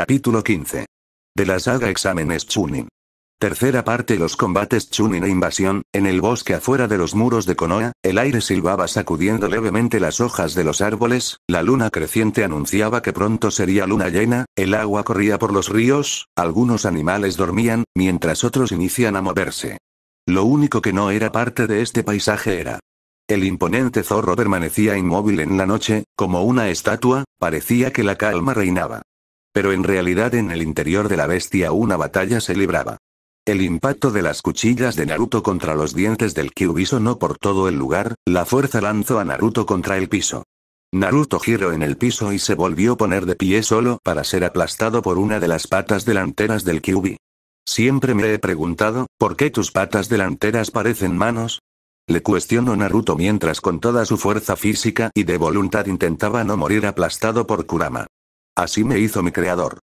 Capítulo 15. De la saga Exámenes Chunin. Tercera parte Los combates Chunin e invasión, en el bosque afuera de los muros de Konoha, el aire silbaba sacudiendo levemente las hojas de los árboles, la luna creciente anunciaba que pronto sería luna llena, el agua corría por los ríos, algunos animales dormían, mientras otros inician a moverse. Lo único que no era parte de este paisaje era el imponente zorro permanecía inmóvil en la noche, como una estatua, parecía que la calma reinaba. Pero en realidad en el interior de la bestia una batalla se libraba. El impacto de las cuchillas de Naruto contra los dientes del Kyubi sonó por todo el lugar, la fuerza lanzó a Naruto contra el piso. Naruto giró en el piso y se volvió a poner de pie solo para ser aplastado por una de las patas delanteras del Kyubi. Siempre me he preguntado, ¿por qué tus patas delanteras parecen manos? Le cuestionó Naruto mientras con toda su fuerza física y de voluntad intentaba no morir aplastado por Kurama. Así me hizo mi creador.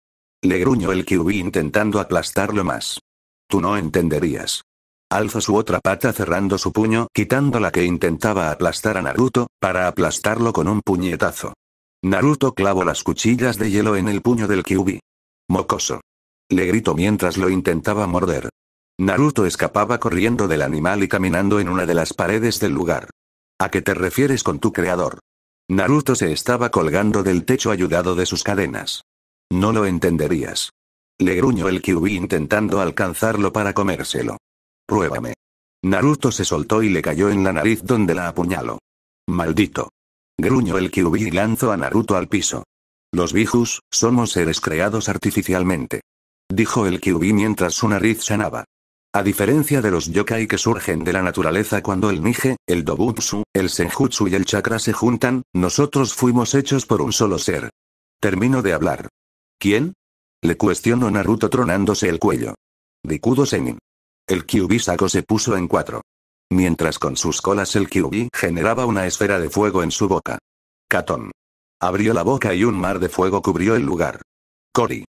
Le gruñó el Kyubi intentando aplastarlo más. Tú no entenderías. Alzó su otra pata cerrando su puño, quitando la que intentaba aplastar a Naruto, para aplastarlo con un puñetazo. Naruto clavó las cuchillas de hielo en el puño del Kyubi. Mocoso. Le gritó mientras lo intentaba morder. Naruto escapaba corriendo del animal y caminando en una de las paredes del lugar. ¿A qué te refieres con tu creador? Naruto se estaba colgando del techo ayudado de sus cadenas. No lo entenderías. Le gruñó el Kyubi intentando alcanzarlo para comérselo. Pruébame. Naruto se soltó y le cayó en la nariz donde la apuñaló. Maldito. Gruñó el Kyubi y lanzó a Naruto al piso. Los bijus, somos seres creados artificialmente. Dijo el Kyubi mientras su nariz sanaba. A diferencia de los yokai que surgen de la naturaleza cuando el Nige, el Dobutsu, el Senjutsu y el Chakra se juntan, nosotros fuimos hechos por un solo ser. Termino de hablar. ¿Quién? Le cuestionó Naruto tronándose el cuello. Dikudo Senin. El Kyubi Sako se puso en cuatro. Mientras con sus colas el Kyubi generaba una esfera de fuego en su boca. Katon. Abrió la boca y un mar de fuego cubrió el lugar. Kori.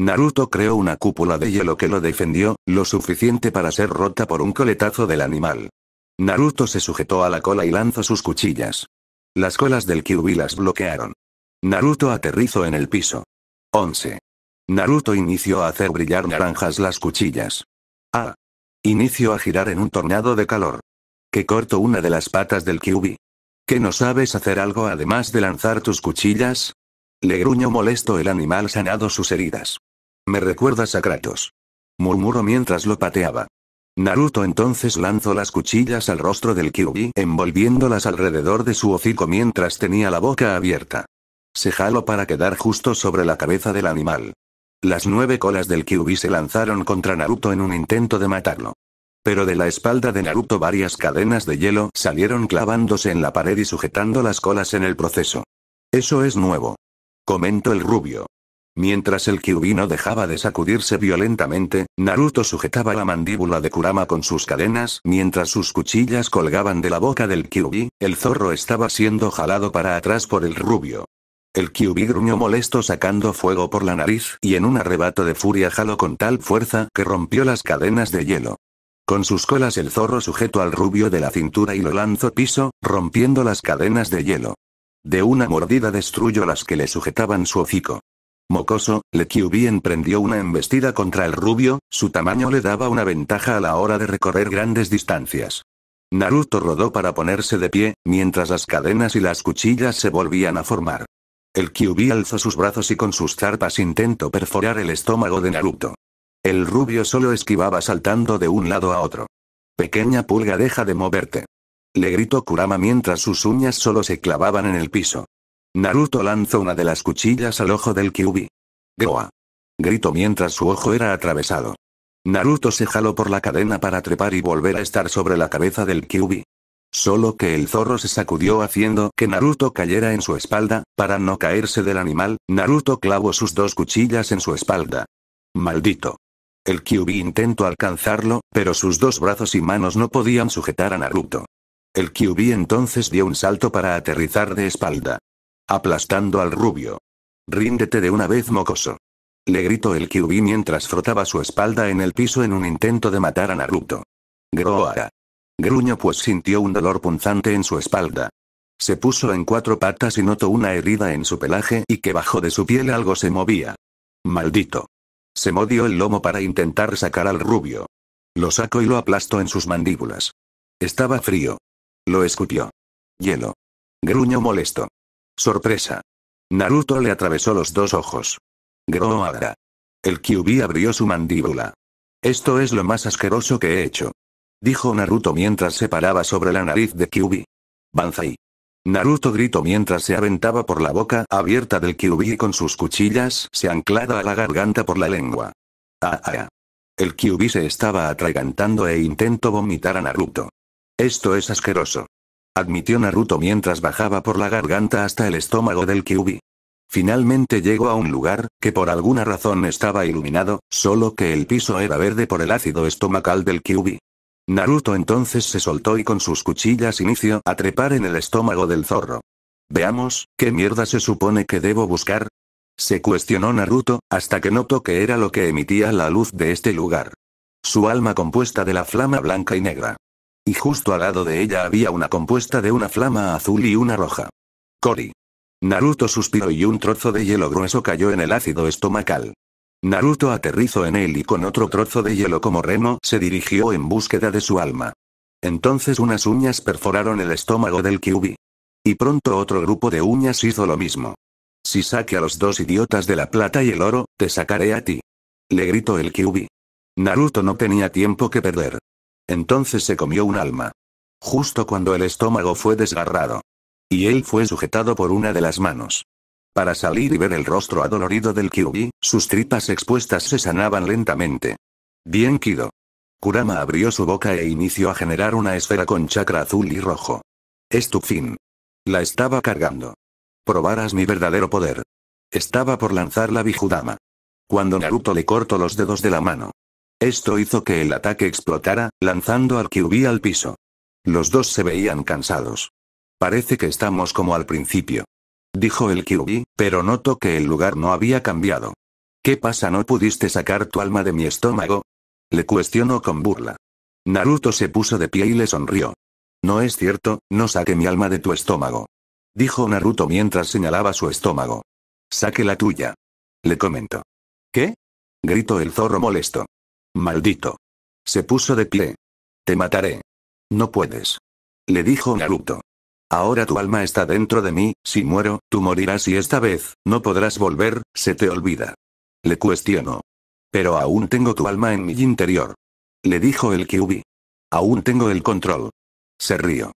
Naruto creó una cúpula de hielo que lo defendió, lo suficiente para ser rota por un coletazo del animal. Naruto se sujetó a la cola y lanzó sus cuchillas. Las colas del Kyubi las bloquearon. Naruto aterrizó en el piso. 11. Naruto inició a hacer brillar naranjas las cuchillas. Ah. Inició a girar en un tornado de calor. Que corto una de las patas del Kyubi. ¿Que no sabes hacer algo además de lanzar tus cuchillas? Le gruñó molesto el animal sanado sus heridas. Me recuerdas a Kratos. Murmuró mientras lo pateaba. Naruto entonces lanzó las cuchillas al rostro del Kyubi, envolviéndolas alrededor de su hocico mientras tenía la boca abierta. Se jaló para quedar justo sobre la cabeza del animal. Las nueve colas del Kyubi se lanzaron contra Naruto en un intento de matarlo. Pero de la espalda de Naruto varias cadenas de hielo salieron clavándose en la pared y sujetando las colas en el proceso. Eso es nuevo. Comentó el rubio. Mientras el Kyubi no dejaba de sacudirse violentamente, Naruto sujetaba la mandíbula de Kurama con sus cadenas mientras sus cuchillas colgaban de la boca del Kyubi, el zorro estaba siendo jalado para atrás por el rubio. El Kyubi gruñó molesto sacando fuego por la nariz y en un arrebato de furia jaló con tal fuerza que rompió las cadenas de hielo. Con sus colas el zorro sujetó al rubio de la cintura y lo lanzó piso, rompiendo las cadenas de hielo. De una mordida destruyó las que le sujetaban su hocico. Mocoso, Le Kyubi emprendió una embestida contra el rubio, su tamaño le daba una ventaja a la hora de recorrer grandes distancias. Naruto rodó para ponerse de pie, mientras las cadenas y las cuchillas se volvían a formar. El Kyubi alzó sus brazos y con sus zarpas intentó perforar el estómago de Naruto. El rubio solo esquivaba saltando de un lado a otro. Pequeña pulga deja de moverte. Le gritó Kurama mientras sus uñas solo se clavaban en el piso. Naruto lanzó una de las cuchillas al ojo del Kyubi. Goa Gritó mientras su ojo era atravesado. Naruto se jaló por la cadena para trepar y volver a estar sobre la cabeza del Kyubi. Solo que el zorro se sacudió haciendo que Naruto cayera en su espalda, para no caerse del animal, Naruto clavó sus dos cuchillas en su espalda. Maldito. El Kyubi intentó alcanzarlo, pero sus dos brazos y manos no podían sujetar a Naruto. El Kyubi entonces dio un salto para aterrizar de espalda aplastando al rubio. Ríndete de una vez, mocoso. Le gritó el Kyubi mientras frotaba su espalda en el piso en un intento de matar a Naruto. Groara. Gruño pues sintió un dolor punzante en su espalda. Se puso en cuatro patas y notó una herida en su pelaje y que bajo de su piel algo se movía. Maldito. Se modió el lomo para intentar sacar al rubio. Lo sacó y lo aplastó en sus mandíbulas. Estaba frío. Lo escupió. Hielo. Gruño molesto. Sorpresa. Naruto le atravesó los dos ojos. Groada. El Kyubi abrió su mandíbula. Esto es lo más asqueroso que he hecho. Dijo Naruto mientras se paraba sobre la nariz de Kyubi. Banzai. Naruto gritó mientras se aventaba por la boca abierta del Kyubi y con sus cuchillas se anclada a la garganta por la lengua. Ah, ah, ah. El Kyubi se estaba atragantando e intentó vomitar a Naruto. Esto es asqueroso admitió Naruto mientras bajaba por la garganta hasta el estómago del Kyubi. Finalmente llegó a un lugar, que por alguna razón estaba iluminado, solo que el piso era verde por el ácido estomacal del Kyubi. Naruto entonces se soltó y con sus cuchillas inició a trepar en el estómago del zorro. Veamos, ¿qué mierda se supone que debo buscar? Se cuestionó Naruto, hasta que notó que era lo que emitía la luz de este lugar. Su alma compuesta de la flama blanca y negra. Y justo al lado de ella había una compuesta de una flama azul y una roja. Kori. Naruto suspiró y un trozo de hielo grueso cayó en el ácido estomacal. Naruto aterrizó en él y con otro trozo de hielo como remo se dirigió en búsqueda de su alma. Entonces unas uñas perforaron el estómago del Kyubi. Y pronto otro grupo de uñas hizo lo mismo. Si saque a los dos idiotas de la plata y el oro, te sacaré a ti. Le gritó el Kyubi. Naruto no tenía tiempo que perder. Entonces se comió un alma. Justo cuando el estómago fue desgarrado. Y él fue sujetado por una de las manos. Para salir y ver el rostro adolorido del Kyubi, sus tripas expuestas se sanaban lentamente. Bien Kido. Kurama abrió su boca e inició a generar una esfera con chakra azul y rojo. Es tu fin. La estaba cargando. Probarás mi verdadero poder. Estaba por lanzar la Bijudama. Cuando Naruto le cortó los dedos de la mano. Esto hizo que el ataque explotara, lanzando al QB al piso. Los dos se veían cansados. Parece que estamos como al principio. Dijo el QB, pero notó que el lugar no había cambiado. ¿Qué pasa? ¿No pudiste sacar tu alma de mi estómago? Le cuestionó con burla. Naruto se puso de pie y le sonrió. No es cierto, no saque mi alma de tu estómago. Dijo Naruto mientras señalaba su estómago. Saque la tuya. Le comentó. ¿Qué? Gritó el zorro molesto. Maldito. Se puso de pie. Te mataré. No puedes. Le dijo Naruto. Ahora tu alma está dentro de mí, si muero, tú morirás y esta vez, no podrás volver, se te olvida. Le cuestionó. Pero aún tengo tu alma en mi interior. Le dijo el Kyubi. Aún tengo el control. Se rió.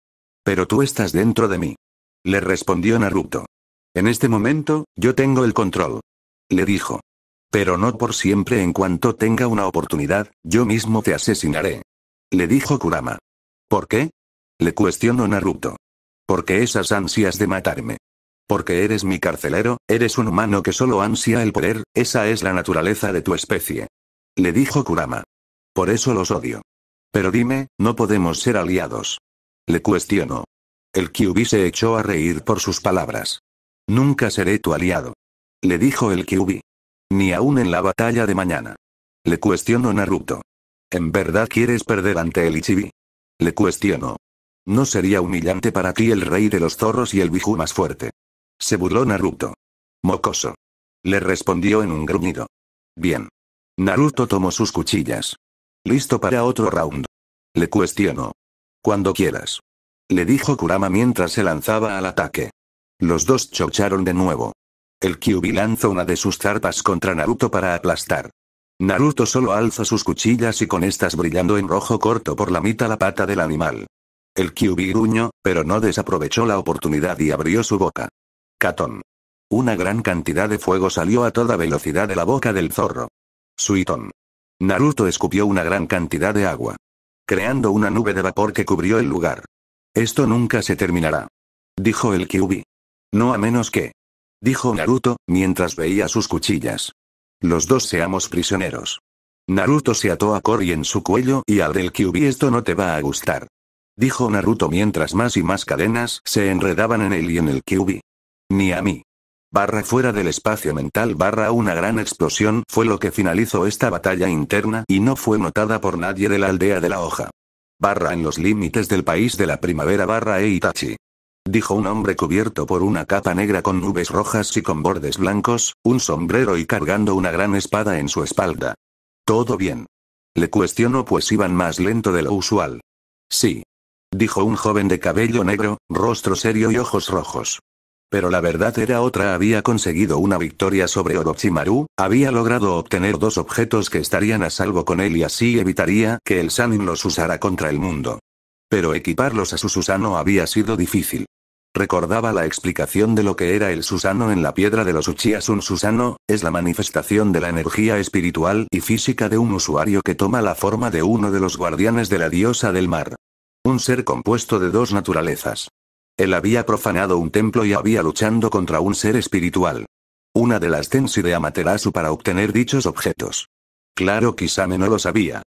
Pero tú estás dentro de mí. Le respondió Naruto. En este momento, yo tengo el control. Le dijo. Pero no por siempre en cuanto tenga una oportunidad, yo mismo te asesinaré. Le dijo Kurama. ¿Por qué? Le cuestionó Naruto. Porque esas ansias de matarme. Porque eres mi carcelero, eres un humano que solo ansia el poder, esa es la naturaleza de tu especie. Le dijo Kurama. Por eso los odio. Pero dime, no podemos ser aliados. Le cuestionó. El Kyubi se echó a reír por sus palabras. Nunca seré tu aliado. Le dijo el Kyubi. Ni aún en la batalla de mañana. Le cuestiono Naruto. ¿En verdad quieres perder ante el Ichibi? Le cuestiono. ¿No sería humillante para ti el rey de los zorros y el Biju más fuerte? Se burló Naruto. Mocoso. Le respondió en un gruñido. Bien. Naruto tomó sus cuchillas. Listo para otro round. Le cuestionó. Cuando quieras. Le dijo Kurama mientras se lanzaba al ataque. Los dos chocharon de nuevo. El Kyubi lanza una de sus zarpas contra Naruto para aplastar. Naruto solo alza sus cuchillas y con estas brillando en rojo corto por la mitad la pata del animal. El Kyubi gruñó, pero no desaprovechó la oportunidad y abrió su boca. Katon. Una gran cantidad de fuego salió a toda velocidad de la boca del zorro. Suitón. Naruto escupió una gran cantidad de agua. Creando una nube de vapor que cubrió el lugar. Esto nunca se terminará. Dijo el Kyubi. No a menos que dijo Naruto, mientras veía sus cuchillas. Los dos seamos prisioneros. Naruto se ató a Cory en su cuello y al del Kyubi esto no te va a gustar. Dijo Naruto mientras más y más cadenas se enredaban en él y en el Kyubi. Ni a mí. Barra fuera del espacio mental barra una gran explosión fue lo que finalizó esta batalla interna y no fue notada por nadie de la aldea de la hoja. Barra en los límites del país de la primavera barra e Itachi dijo un hombre cubierto por una capa negra con nubes rojas y con bordes blancos, un sombrero y cargando una gran espada en su espalda. Todo bien. Le cuestionó pues iban más lento de lo usual. Sí. Dijo un joven de cabello negro, rostro serio y ojos rojos. Pero la verdad era otra, había conseguido una victoria sobre Orochimaru, había logrado obtener dos objetos que estarían a salvo con él y así evitaría que el Sanin los usara contra el mundo. Pero equiparlos a su Susano había sido difícil. Recordaba la explicación de lo que era el Susano en la piedra de los Uchias. Un Susano, es la manifestación de la energía espiritual y física de un usuario que toma la forma de uno de los guardianes de la diosa del mar. Un ser compuesto de dos naturalezas. Él había profanado un templo y había luchando contra un ser espiritual. Una de las Tensi de Amaterasu para obtener dichos objetos. Claro, Kisame no lo sabía.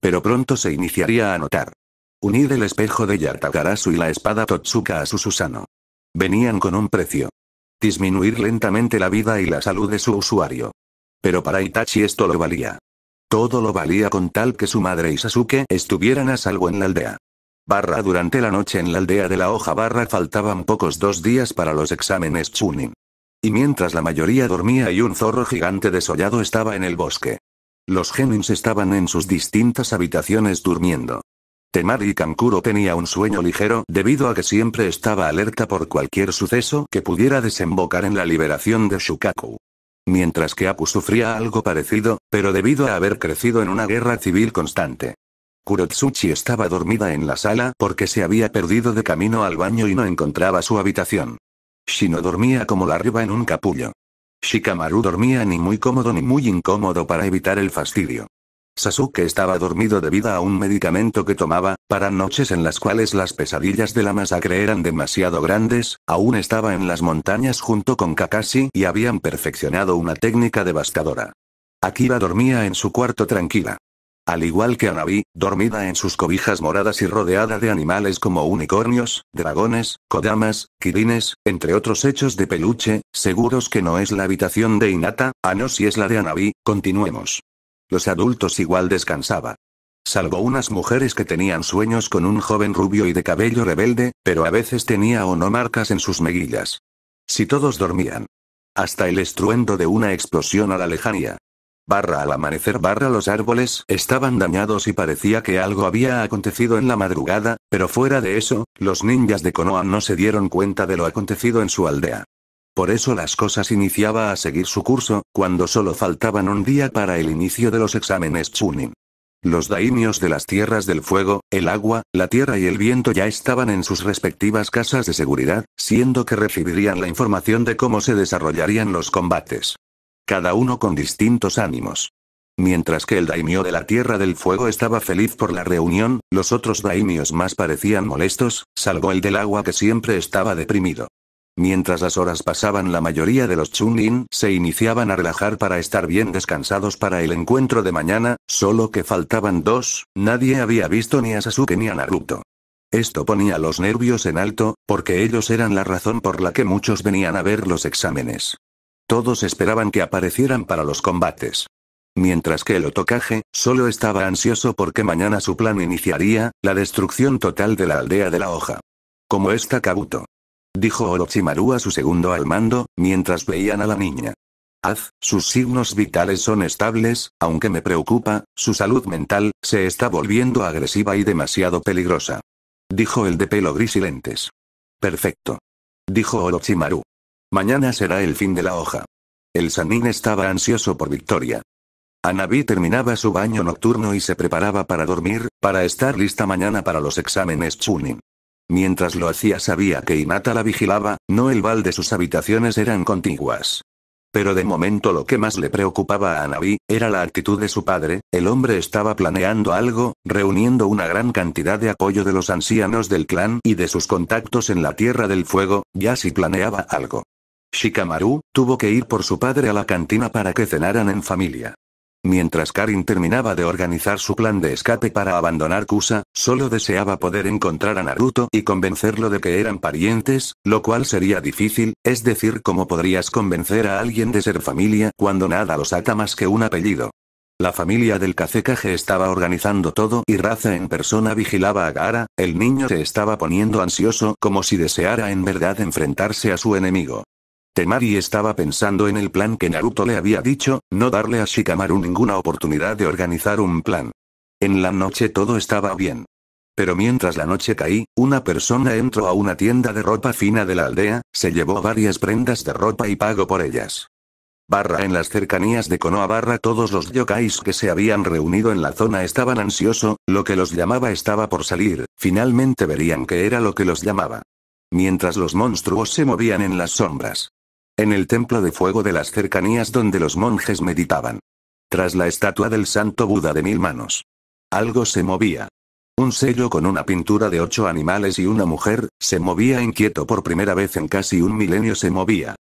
Pero pronto se iniciaría a notar. Unir el espejo de Yatagarasu y la espada Totsuka a su Susano. Venían con un precio. Disminuir lentamente la vida y la salud de su usuario. Pero para Itachi esto lo valía. Todo lo valía con tal que su madre y Sasuke estuvieran a salvo en la aldea. Barra durante la noche en la aldea de la hoja barra faltaban pocos dos días para los exámenes Chunin. Y mientras la mayoría dormía y un zorro gigante desollado estaba en el bosque. Los genins estaban en sus distintas habitaciones durmiendo. Temari Kankuro tenía un sueño ligero debido a que siempre estaba alerta por cualquier suceso que pudiera desembocar en la liberación de Shukaku. Mientras que Apu sufría algo parecido, pero debido a haber crecido en una guerra civil constante. Kurotsuchi estaba dormida en la sala porque se había perdido de camino al baño y no encontraba su habitación. Shino dormía como la riva en un capullo. Shikamaru dormía ni muy cómodo ni muy incómodo para evitar el fastidio. Sasuke estaba dormido debido a un medicamento que tomaba, para noches en las cuales las pesadillas de la masacre eran demasiado grandes, aún estaba en las montañas junto con Kakashi y habían perfeccionado una técnica devastadora. Akira dormía en su cuarto tranquila. Al igual que Anabi, dormida en sus cobijas moradas y rodeada de animales como unicornios, dragones, kodamas, kirines, entre otros hechos de peluche, seguros que no es la habitación de Inata, a no si es la de Anabi, continuemos. Los adultos igual descansaba. Salvo unas mujeres que tenían sueños con un joven rubio y de cabello rebelde, pero a veces tenía o no marcas en sus mejillas. Si todos dormían. Hasta el estruendo de una explosión a la lejanía. Barra al amanecer barra los árboles estaban dañados y parecía que algo había acontecido en la madrugada, pero fuera de eso, los ninjas de Konoha no se dieron cuenta de lo acontecido en su aldea. Por eso las cosas iniciaba a seguir su curso, cuando solo faltaban un día para el inicio de los exámenes Chunin. Los daimios de las tierras del fuego, el agua, la tierra y el viento ya estaban en sus respectivas casas de seguridad, siendo que recibirían la información de cómo se desarrollarían los combates. Cada uno con distintos ánimos. Mientras que el daimio de la Tierra del Fuego estaba feliz por la reunión, los otros daimios más parecían molestos, salvo el del agua que siempre estaba deprimido. Mientras las horas pasaban la mayoría de los Chunin se iniciaban a relajar para estar bien descansados para el encuentro de mañana, solo que faltaban dos, nadie había visto ni a Sasuke ni a Naruto. Esto ponía los nervios en alto, porque ellos eran la razón por la que muchos venían a ver los exámenes. Todos esperaban que aparecieran para los combates. Mientras que el otokage, solo estaba ansioso porque mañana su plan iniciaría, la destrucción total de la aldea de la hoja. Como esta Kabuto dijo Orochimaru a su segundo al mando, mientras veían a la niña. Haz, sus signos vitales son estables, aunque me preocupa, su salud mental, se está volviendo agresiva y demasiado peligrosa. Dijo el de pelo gris y lentes. Perfecto. Dijo Orochimaru. Mañana será el fin de la hoja. El Sanin estaba ansioso por victoria. Anabi terminaba su baño nocturno y se preparaba para dormir, para estar lista mañana para los exámenes Chunin. Mientras lo hacía sabía que Inata la vigilaba, no el de sus habitaciones eran contiguas. Pero de momento lo que más le preocupaba a Anabi, era la actitud de su padre, el hombre estaba planeando algo, reuniendo una gran cantidad de apoyo de los ancianos del clan y de sus contactos en la Tierra del Fuego, ya si planeaba algo. Shikamaru, tuvo que ir por su padre a la cantina para que cenaran en familia. Mientras Karin terminaba de organizar su plan de escape para abandonar Kusa, solo deseaba poder encontrar a Naruto y convencerlo de que eran parientes, lo cual sería difícil, es decir, ¿cómo podrías convencer a alguien de ser familia cuando nada los ata más que un apellido? La familia del Kazekage estaba organizando todo y Raza en persona vigilaba a Gara, el niño se estaba poniendo ansioso como si deseara en verdad enfrentarse a su enemigo. Temari estaba pensando en el plan que Naruto le había dicho, no darle a Shikamaru ninguna oportunidad de organizar un plan. En la noche todo estaba bien. Pero mientras la noche caí, una persona entró a una tienda de ropa fina de la aldea, se llevó varias prendas de ropa y pagó por ellas. Barra en las cercanías de Konoha barra todos los yokais que se habían reunido en la zona estaban ansioso, lo que los llamaba estaba por salir, finalmente verían que era lo que los llamaba. Mientras los monstruos se movían en las sombras en el templo de fuego de las cercanías donde los monjes meditaban. Tras la estatua del santo Buda de mil manos. Algo se movía. Un sello con una pintura de ocho animales y una mujer, se movía inquieto por primera vez en casi un milenio se movía.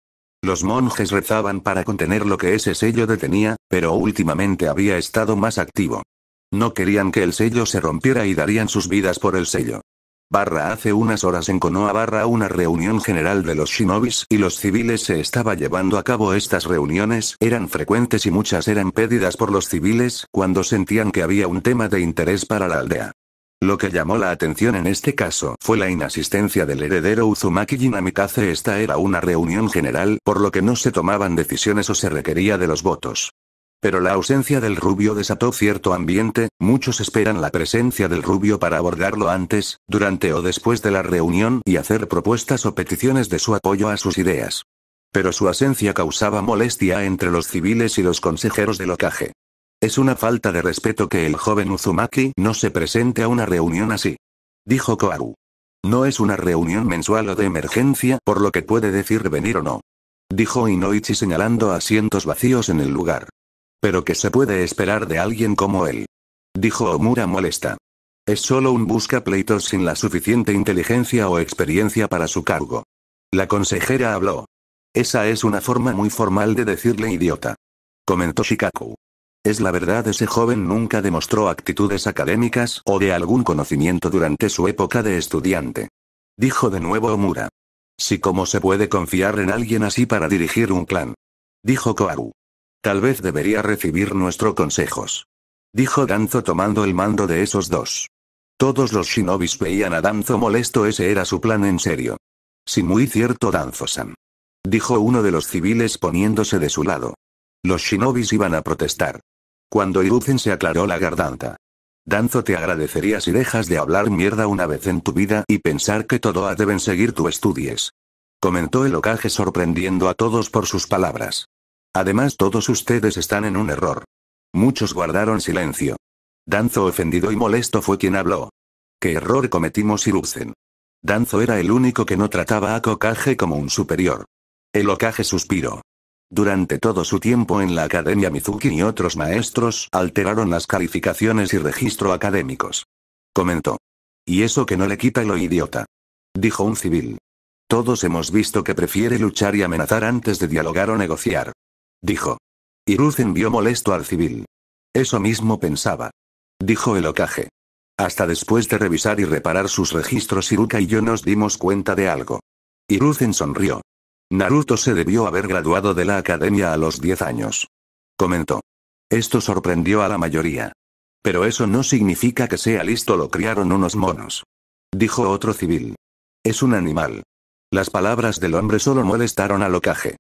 Los monjes rezaban para contener lo que ese sello detenía, pero últimamente había estado más activo. No querían que el sello se rompiera y darían sus vidas por el sello. Barra hace unas horas en Konoha barra una reunión general de los shinobis y los civiles se estaba llevando a cabo estas reuniones, eran frecuentes y muchas eran pedidas por los civiles, cuando sentían que había un tema de interés para la aldea. Lo que llamó la atención en este caso fue la inasistencia del heredero Uzumaki Jinamikaze esta era una reunión general, por lo que no se tomaban decisiones o se requería de los votos. Pero la ausencia del rubio desató cierto ambiente, muchos esperan la presencia del rubio para abordarlo antes, durante o después de la reunión y hacer propuestas o peticiones de su apoyo a sus ideas. Pero su ausencia causaba molestia entre los civiles y los consejeros del locaje. Es una falta de respeto que el joven Uzumaki no se presente a una reunión así. Dijo Koaru. No es una reunión mensual o de emergencia, por lo que puede decir venir o no. Dijo Inoichi señalando asientos vacíos en el lugar. Pero ¿qué se puede esperar de alguien como él? Dijo Omura molesta. Es solo un busca pleitos sin la suficiente inteligencia o experiencia para su cargo. La consejera habló. Esa es una forma muy formal de decirle idiota. Comentó Shikaku. Es la verdad, ese joven nunca demostró actitudes académicas o de algún conocimiento durante su época de estudiante. Dijo de nuevo Omura. Si sí, cómo se puede confiar en alguien así para dirigir un clan. Dijo Koaru. Tal vez debería recibir nuestros consejos. Dijo Danzo tomando el mando de esos dos. Todos los shinobis veían a Danzo molesto, ese era su plan en serio. Sí, muy cierto, Danzo-san. Dijo uno de los civiles poniéndose de su lado. Los shinobis iban a protestar. Cuando Iruzen se aclaró la garganta. Danzo te agradecería si dejas de hablar mierda una vez en tu vida y pensar que todo deben seguir tu estudios", Comentó el ocaje sorprendiendo a todos por sus palabras. Además todos ustedes están en un error. Muchos guardaron silencio. Danzo ofendido y molesto fue quien habló. ¿Qué error cometimos Iruzen? Danzo era el único que no trataba a Kokage como un superior. El Okage suspiró. Durante todo su tiempo en la Academia Mizuki y otros maestros alteraron las calificaciones y registro académicos. Comentó. Y eso que no le quita lo idiota. Dijo un civil. Todos hemos visto que prefiere luchar y amenazar antes de dialogar o negociar dijo. Y vio molesto al civil. Eso mismo pensaba. Dijo el ocaje. Hasta después de revisar y reparar sus registros Iruka y yo nos dimos cuenta de algo. Iruzen sonrió. Naruto se debió haber graduado de la academia a los 10 años. Comentó. Esto sorprendió a la mayoría. Pero eso no significa que sea listo, lo criaron unos monos. Dijo otro civil. Es un animal. Las palabras del hombre solo molestaron al ocaje.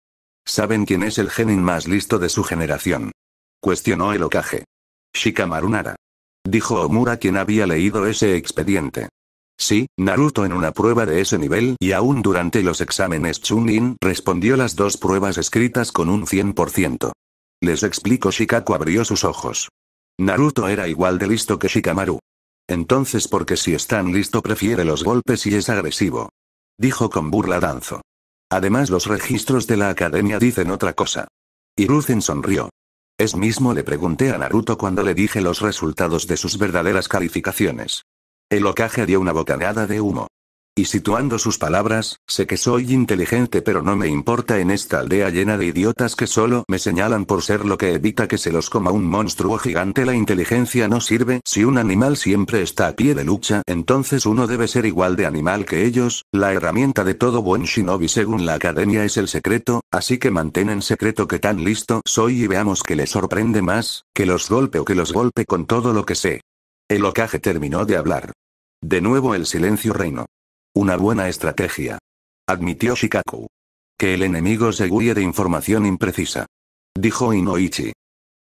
¿Saben quién es el genin más listo de su generación? Cuestionó el ocaje. Shikamaru Nara. Dijo Omura quien había leído ese expediente. Sí, Naruto en una prueba de ese nivel y aún durante los exámenes Chunin respondió las dos pruebas escritas con un 100%. Les explico Shikaku abrió sus ojos. Naruto era igual de listo que Shikamaru. Entonces porque si están tan listo prefiere los golpes y es agresivo. Dijo con burla Danzo. Además los registros de la academia dicen otra cosa. Y Hiruzen sonrió. Es mismo le pregunté a Naruto cuando le dije los resultados de sus verdaderas calificaciones. El ocaje dio una bocanada de humo. Y situando sus palabras, sé que soy inteligente pero no me importa en esta aldea llena de idiotas que solo me señalan por ser lo que evita que se los coma un monstruo gigante. La inteligencia no sirve si un animal siempre está a pie de lucha, entonces uno debe ser igual de animal que ellos. La herramienta de todo buen shinobi según la academia es el secreto, así que mantén en secreto que tan listo soy y veamos que les sorprende más, que los golpe o que los golpe con todo lo que sé. El ocaje terminó de hablar. De nuevo el silencio reino. Una buena estrategia. Admitió Shikaku. Que el enemigo se huye de información imprecisa. Dijo Inoichi.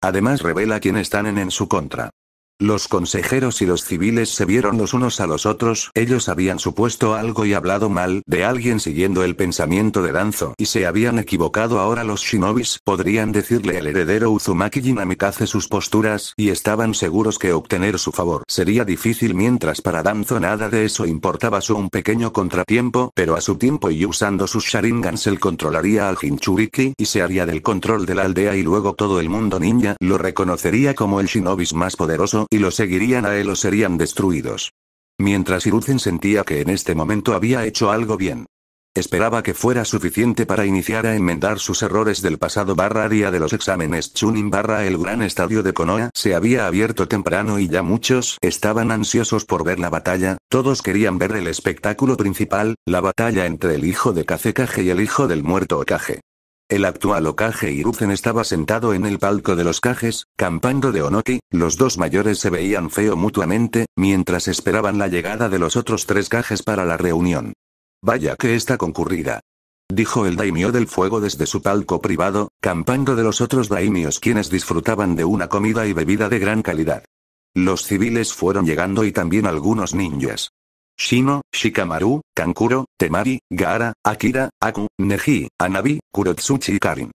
Además revela quién están en, en su contra. Los consejeros y los civiles se vieron los unos a los otros, ellos habían supuesto algo y hablado mal de alguien siguiendo el pensamiento de Danzo y se habían equivocado ahora los shinobis, podrían decirle al heredero Uzumaki Jinamikaze sus posturas y estaban seguros que obtener su favor sería difícil mientras para Danzo nada de eso importaba su un pequeño contratiempo, pero a su tiempo y usando sus sharingans él controlaría al Hinchuriki y se haría del control de la aldea y luego todo el mundo ninja lo reconocería como el shinobis más poderoso y lo seguirían a él o serían destruidos. Mientras Hiruzen sentía que en este momento había hecho algo bien. Esperaba que fuera suficiente para iniciar a enmendar sus errores del pasado barra día de los exámenes Chunin barra el gran estadio de Konoha se había abierto temprano y ya muchos estaban ansiosos por ver la batalla, todos querían ver el espectáculo principal, la batalla entre el hijo de Kazekage y el hijo del muerto Okage. El actual Okage Hiruzen estaba sentado en el palco de los cajes, campando de Onoki, los dos mayores se veían feo mutuamente, mientras esperaban la llegada de los otros tres cajes para la reunión. Vaya que está concurrida. Dijo el daimio del fuego desde su palco privado, campando de los otros daimios quienes disfrutaban de una comida y bebida de gran calidad. Los civiles fueron llegando y también algunos ninjas. Shino, Shikamaru, Kankuro, Temari, Gaara, Akira, Aku, Neji, Anabi, Kurotsuchi y Karin.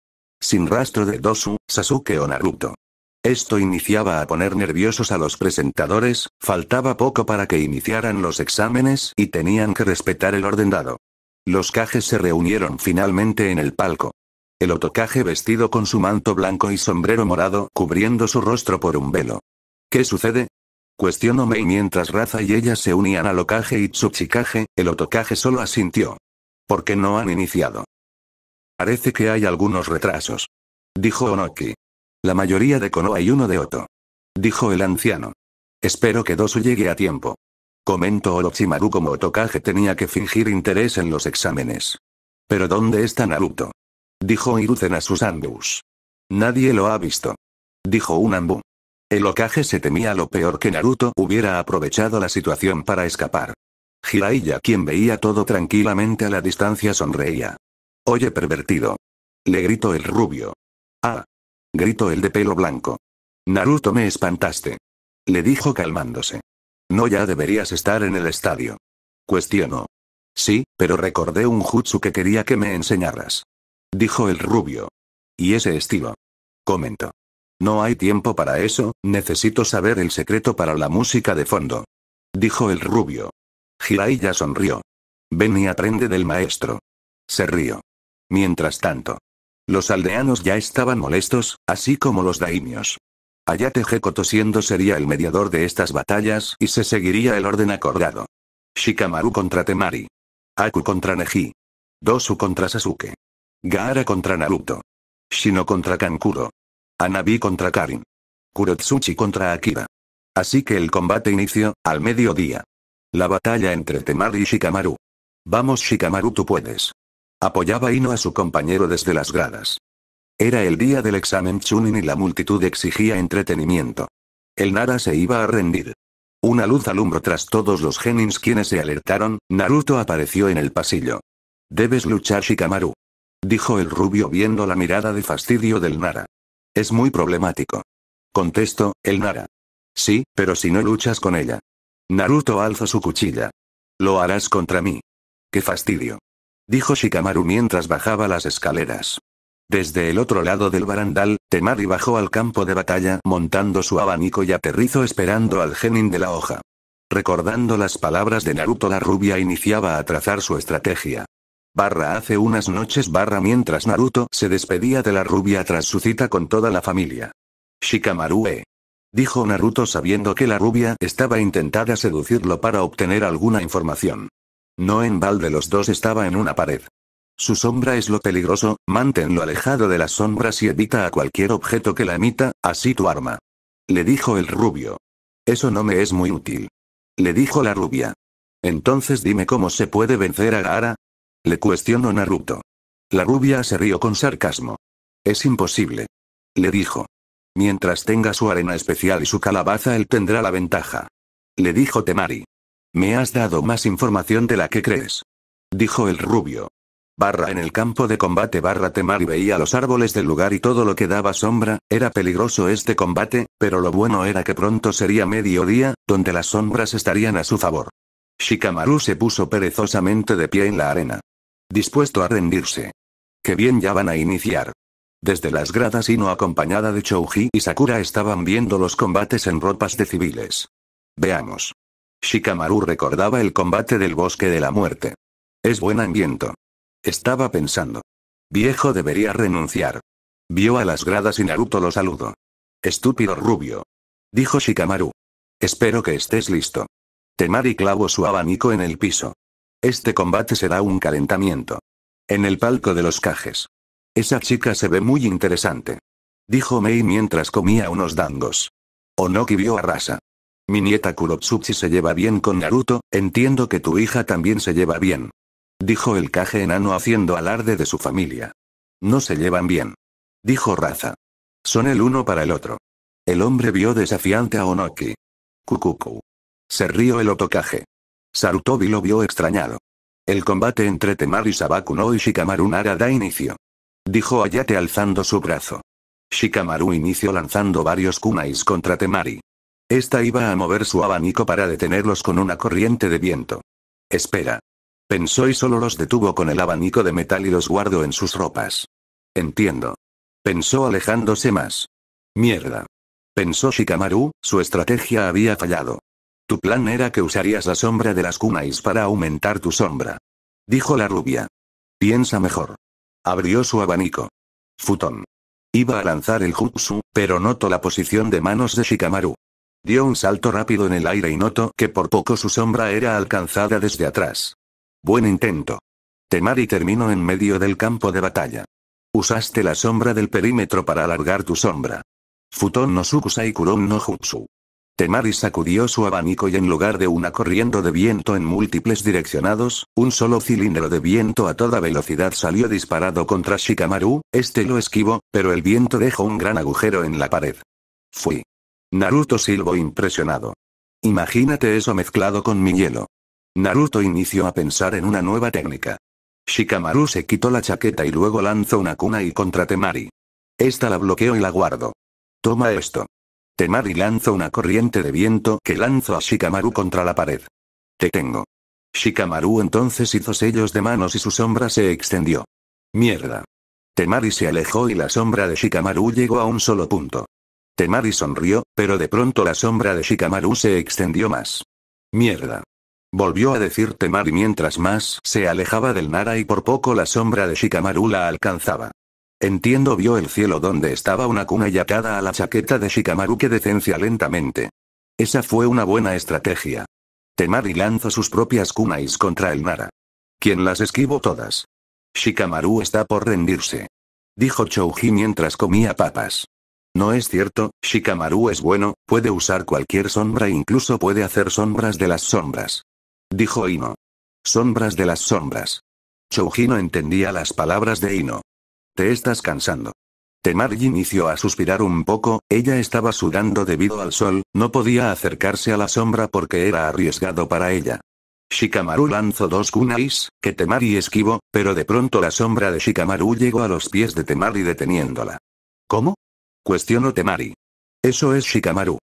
Sin rastro de Dosu, Sasuke o Naruto. Esto iniciaba a poner nerviosos a los presentadores, faltaba poco para que iniciaran los exámenes y tenían que respetar el orden dado. Los cajes se reunieron finalmente en el palco. El otocaje vestido con su manto blanco y sombrero morado cubriendo su rostro por un velo. ¿Qué sucede? Cuestionó Mei mientras Raza y ella se unían al Okage y Tsuchikage, el Otokage solo asintió. ¿Por qué no han iniciado? Parece que hay algunos retrasos. Dijo Onoki. La mayoría de Konoha y uno de Oto. Dijo el anciano. Espero que Dosu llegue a tiempo. Comentó Orochimaru como Otokage tenía que fingir interés en los exámenes. ¿Pero dónde está Naruto? Dijo Hiruzen a sus andus. Nadie lo ha visto. Dijo un Ambu. El Okage se temía lo peor que Naruto hubiera aprovechado la situación para escapar. Jiraiya quien veía todo tranquilamente a la distancia sonreía. Oye pervertido. Le gritó el rubio. Ah. Gritó el de pelo blanco. Naruto me espantaste. Le dijo calmándose. No ya deberías estar en el estadio. Cuestionó. Sí, pero recordé un jutsu que quería que me enseñaras. Dijo el rubio. Y ese estilo. Comentó. No hay tiempo para eso, necesito saber el secreto para la música de fondo. Dijo el rubio. Jiraiya sonrió. Ven y aprende del maestro. Se rió. Mientras tanto. Los aldeanos ya estaban molestos, así como los daimios. Ayate Hekoto siendo sería el mediador de estas batallas y se seguiría el orden acordado. Shikamaru contra Temari. Aku contra Neji. Dosu contra Sasuke. Gaara contra Naruto. Shino contra Kankuro. Anabi contra Karin. Kurotsuchi contra Akira. Así que el combate inició, al mediodía. La batalla entre Temari y Shikamaru. Vamos Shikamaru tú puedes. Apoyaba Ino a su compañero desde las gradas. Era el día del examen Chunin y la multitud exigía entretenimiento. El Nara se iba a rendir. Una luz alumbró tras todos los genins quienes se alertaron, Naruto apareció en el pasillo. Debes luchar Shikamaru. Dijo el rubio viendo la mirada de fastidio del Nara. Es muy problemático. Contesto, el Nara. Sí, pero si no luchas con ella. Naruto alza su cuchilla. Lo harás contra mí. Qué fastidio. Dijo Shikamaru mientras bajaba las escaleras. Desde el otro lado del barandal, Temari bajó al campo de batalla montando su abanico y aterrizó esperando al genin de la hoja. Recordando las palabras de Naruto la rubia iniciaba a trazar su estrategia barra hace unas noches barra mientras Naruto se despedía de la rubia tras su cita con toda la familia. Shikamarue. Dijo Naruto sabiendo que la rubia estaba intentada seducirlo para obtener alguna información. No en balde los dos estaba en una pared. Su sombra es lo peligroso, manténlo alejado de las sombras y evita a cualquier objeto que la emita, así tu arma. Le dijo el rubio. Eso no me es muy útil. Le dijo la rubia. Entonces dime cómo se puede vencer a Gaara, le cuestionó Naruto. La rubia se rió con sarcasmo. Es imposible. Le dijo. Mientras tenga su arena especial y su calabaza él tendrá la ventaja. Le dijo Temari. Me has dado más información de la que crees. Dijo el rubio. Barra en el campo de combate barra Temari veía los árboles del lugar y todo lo que daba sombra, era peligroso este combate, pero lo bueno era que pronto sería mediodía, donde las sombras estarían a su favor. Shikamaru se puso perezosamente de pie en la arena. Dispuesto a rendirse. Qué bien ya van a iniciar. Desde las gradas y no acompañada de Chouji y Sakura estaban viendo los combates en ropas de civiles. Veamos. Shikamaru recordaba el combate del bosque de la muerte. Es buen ambiente. Estaba pensando. Viejo debería renunciar. Vio a las gradas y Naruto lo saludó. Estúpido rubio. Dijo Shikamaru. Espero que estés listo. Temari clavó su abanico en el piso. Este combate será un calentamiento. En el palco de los cajes. Esa chica se ve muy interesante. Dijo Mei mientras comía unos dangos. Onoki vio a Rasa. Mi nieta Kurotsuchi se lleva bien con Naruto, entiendo que tu hija también se lleva bien. Dijo el caje enano haciendo alarde de su familia. No se llevan bien. Dijo Raza. Son el uno para el otro. El hombre vio desafiante a Onoki. Kukuku. Se rió el otocaje. Sarutobi lo vio extrañado. El combate entre Temari y Sabakuno y Shikamaru Nara da inicio. Dijo Ayate alzando su brazo. Shikamaru inició lanzando varios kunais contra Temari. Esta iba a mover su abanico para detenerlos con una corriente de viento. Espera. Pensó y solo los detuvo con el abanico de metal y los guardó en sus ropas. Entiendo. Pensó alejándose más. Mierda. Pensó Shikamaru, su estrategia había fallado. Tu plan era que usarías la sombra de las kunais para aumentar tu sombra. Dijo la rubia. Piensa mejor. Abrió su abanico. Futón. Iba a lanzar el jutsu, pero notó la posición de manos de Shikamaru. Dio un salto rápido en el aire y notó que por poco su sombra era alcanzada desde atrás. Buen intento. Temari terminó en medio del campo de batalla. Usaste la sombra del perímetro para alargar tu sombra. Futon no Sukusai Kuron no Jutsu. Temari sacudió su abanico y en lugar de una corriendo de viento en múltiples direccionados, un solo cilindro de viento a toda velocidad salió disparado contra Shikamaru, este lo esquivó, pero el viento dejó un gran agujero en la pared. Fui. Naruto silbó impresionado. Imagínate eso mezclado con mi hielo. Naruto inició a pensar en una nueva técnica. Shikamaru se quitó la chaqueta y luego lanzó una cuna y contra Temari. Esta la bloqueo y la guardo. Toma esto. Temari lanzó una corriente de viento que lanzó a Shikamaru contra la pared. Te tengo. Shikamaru entonces hizo sellos de manos y su sombra se extendió. Mierda. Temari se alejó y la sombra de Shikamaru llegó a un solo punto. Temari sonrió, pero de pronto la sombra de Shikamaru se extendió más. Mierda. Volvió a decir Temari mientras más se alejaba del Nara y por poco la sombra de Shikamaru la alcanzaba. Entiendo vio el cielo donde estaba una cuna y atada a la chaqueta de Shikamaru que decencia lentamente. Esa fue una buena estrategia. Temari lanzó sus propias kunais contra el Nara. Quien las esquivó todas. Shikamaru está por rendirse. Dijo Chouji mientras comía papas. No es cierto, Shikamaru es bueno, puede usar cualquier sombra e incluso puede hacer sombras de las sombras. Dijo Ino. Sombras de las sombras. Chouji no entendía las palabras de Ino. Te estás cansando. Temari inició a suspirar un poco, ella estaba sudando debido al sol, no podía acercarse a la sombra porque era arriesgado para ella. Shikamaru lanzó dos kunais, que Temari esquivó, pero de pronto la sombra de Shikamaru llegó a los pies de Temari deteniéndola. ¿Cómo? Cuestionó Temari. Eso es Shikamaru.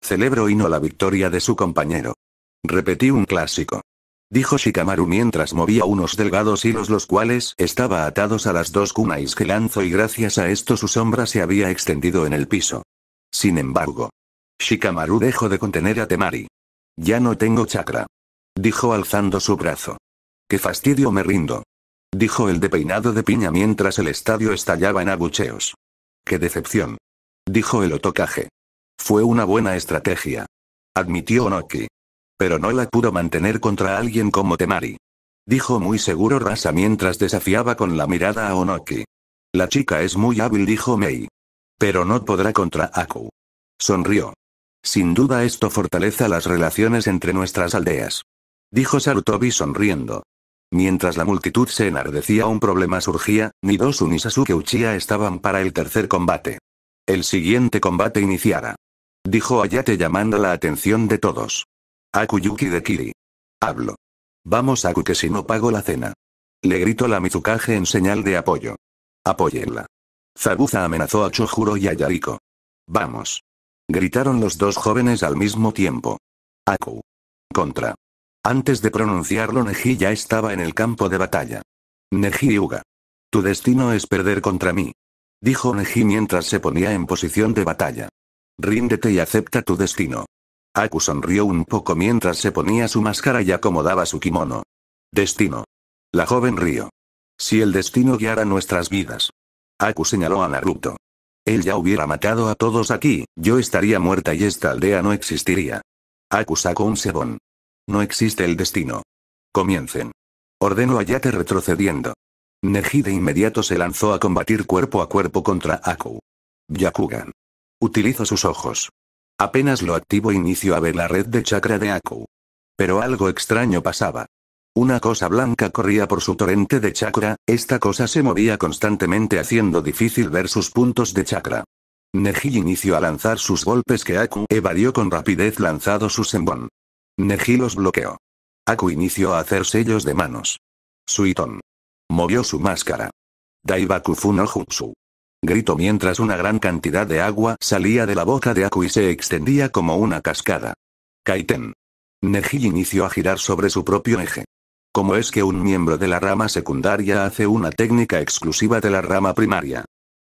Celebro y no la victoria de su compañero. Repetí un clásico dijo Shikamaru mientras movía unos delgados hilos los cuales estaba atados a las dos kunais que lanzó y gracias a esto su sombra se había extendido en el piso. Sin embargo, Shikamaru dejó de contener a Temari. Ya no tengo chakra. Dijo alzando su brazo. Qué fastidio me rindo. Dijo el de peinado de piña mientras el estadio estallaba en abucheos. Qué decepción. Dijo el Otokage. Fue una buena estrategia. Admitió Onoki pero no la pudo mantener contra alguien como Temari. Dijo muy seguro Rasa mientras desafiaba con la mirada a Onoki. La chica es muy hábil, dijo Mei. Pero no podrá contra Aku. Sonrió. Sin duda esto fortaleza las relaciones entre nuestras aldeas. Dijo Sarutobi sonriendo. Mientras la multitud se enardecía, un problema surgía, Nidosu ni Sasuke Uchiha estaban para el tercer combate. El siguiente combate iniciara. Dijo Ayate llamando la atención de todos. Akuyuki de Kiri. Hablo. Vamos Aku que si no pago la cena. Le gritó la Mizukage en señal de apoyo. Apóyenla. Zabuza amenazó a Chojuro y a Yariko. Vamos. Gritaron los dos jóvenes al mismo tiempo. Aku. Contra. Antes de pronunciarlo Neji ya estaba en el campo de batalla. Neji Yuga. Tu destino es perder contra mí. Dijo Neji mientras se ponía en posición de batalla. Ríndete y acepta tu destino. Aku sonrió un poco mientras se ponía su máscara y acomodaba su kimono. Destino. La joven río. Si el destino guiara nuestras vidas. Aku señaló a Naruto. Él ya hubiera matado a todos aquí, yo estaría muerta y esta aldea no existiría. Aku sacó un cebón. No existe el destino. Comiencen. Ordenó a Yate retrocediendo. Neji de inmediato se lanzó a combatir cuerpo a cuerpo contra Aku. Yakugan. Utilizó sus ojos. Apenas lo activo inicio a ver la red de chakra de Aku. Pero algo extraño pasaba. Una cosa blanca corría por su torrente de chakra, esta cosa se movía constantemente haciendo difícil ver sus puntos de chakra. Neji inició a lanzar sus golpes que Aku evadió con rapidez lanzado su sembón. Neji los bloqueó. Aku inició a hacer sellos de manos. Suiton. Movió su máscara. Daibaku Funo Jutsu gritó mientras una gran cantidad de agua salía de la boca de Aku y se extendía como una cascada. Kaiten. Neji inició a girar sobre su propio eje. ¿Cómo es que un miembro de la rama secundaria hace una técnica exclusiva de la rama primaria?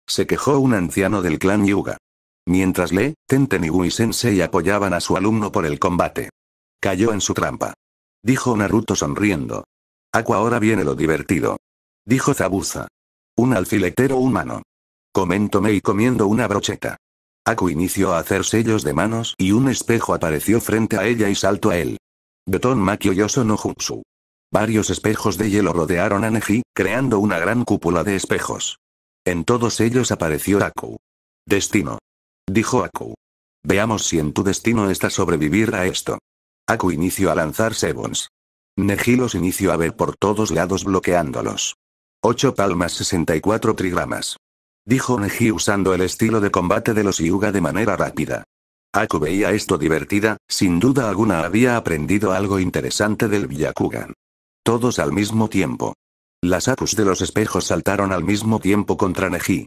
Se quejó un anciano del clan Yuga. Mientras Le, Tenten y sensei apoyaban a su alumno por el combate. Cayó en su trampa. Dijo Naruto sonriendo. Aku ahora viene lo divertido. Dijo Zabuza. Un alfiletero humano. Comentó y comiendo una brocheta. Aku inició a hacer sellos de manos y un espejo apareció frente a ella y saltó a él. Beton Makio Yoso no Jutsu. Varios espejos de hielo rodearon a Neji, creando una gran cúpula de espejos. En todos ellos apareció Aku. Destino. Dijo Aku. Veamos si en tu destino está sobrevivir a esto. Aku inició a lanzar sebons. Neji los inició a ver por todos lados bloqueándolos. 8 palmas 64 trigramas. Dijo Neji usando el estilo de combate de los Yuga de manera rápida. Aku veía esto divertida, sin duda alguna había aprendido algo interesante del Byakugan. Todos al mismo tiempo. Las Akus de los espejos saltaron al mismo tiempo contra Neji.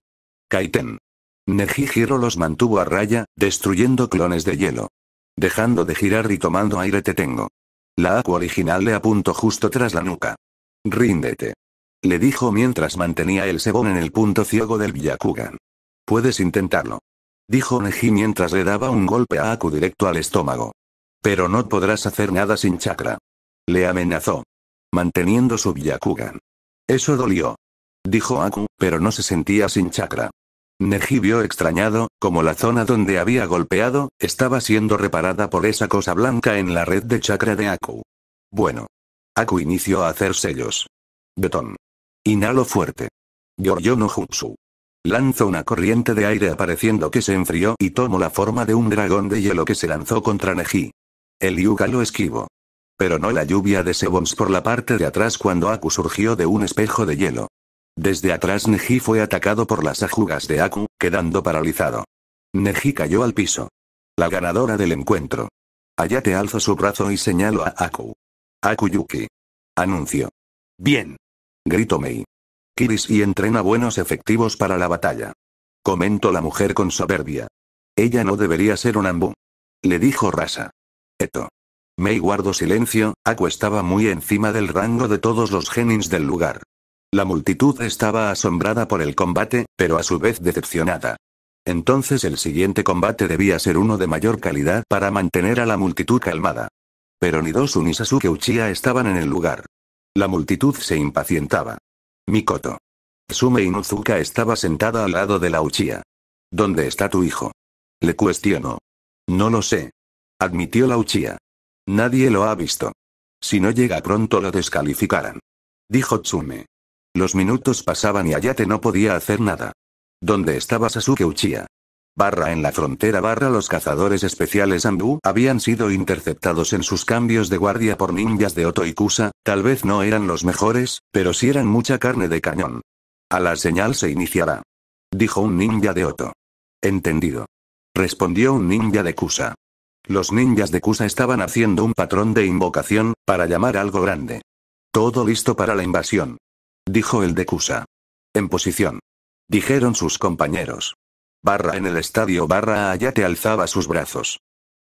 Kaiten. Neji giro los mantuvo a raya, destruyendo clones de hielo. Dejando de girar y tomando aire te tengo. La Aku original le apuntó justo tras la nuca. Ríndete. Le dijo mientras mantenía el cebón en el punto ciego del Byakugan. Puedes intentarlo. Dijo Neji mientras le daba un golpe a Aku directo al estómago. Pero no podrás hacer nada sin chakra. Le amenazó. Manteniendo su Byakugan. Eso dolió. Dijo Aku, pero no se sentía sin chakra. Neji vio extrañado, como la zona donde había golpeado, estaba siendo reparada por esa cosa blanca en la red de chakra de Aku. Bueno. Aku inició a hacer sellos. Betón. Inhalo fuerte. Giorgio no Jutsu. Lanzo una corriente de aire apareciendo que se enfrió y tomo la forma de un dragón de hielo que se lanzó contra Neji. El Yuga lo esquivo. Pero no la lluvia de Sebons por la parte de atrás cuando Aku surgió de un espejo de hielo. Desde atrás Neji fue atacado por las ajugas de Aku, quedando paralizado. Neji cayó al piso. La ganadora del encuentro. Allá te alzo su brazo y señalo a Aku. Aku Yuki. Anuncio. Bien. Grito Mei. Kiris y entrena buenos efectivos para la batalla. Comentó la mujer con soberbia. Ella no debería ser un ambú. Le dijo rasa. Eto. Mei guardó silencio, Aku estaba muy encima del rango de todos los genins del lugar. La multitud estaba asombrada por el combate, pero a su vez decepcionada. Entonces el siguiente combate debía ser uno de mayor calidad para mantener a la multitud calmada. Pero ni Dosu ni Sasuke Uchiha estaban en el lugar. La multitud se impacientaba. Mikoto. Sume Inuzuka estaba sentada al lado de la Uchiha. ¿Dónde está tu hijo? Le cuestionó. No lo sé. Admitió la Uchiha. Nadie lo ha visto. Si no llega pronto lo descalificarán. Dijo Tsume. Los minutos pasaban y Ayate no podía hacer nada. ¿Dónde estaba Sasuke Uchiha? barra en la frontera barra los cazadores especiales Andú habían sido interceptados en sus cambios de guardia por ninjas de Oto y Kusa, tal vez no eran los mejores, pero sí eran mucha carne de cañón. A la señal se iniciará. Dijo un ninja de Oto. Entendido. Respondió un ninja de Kusa. Los ninjas de Kusa estaban haciendo un patrón de invocación, para llamar algo grande. Todo listo para la invasión. Dijo el de Kusa. En posición. Dijeron sus compañeros barra en el estadio barra Ayate alzaba sus brazos.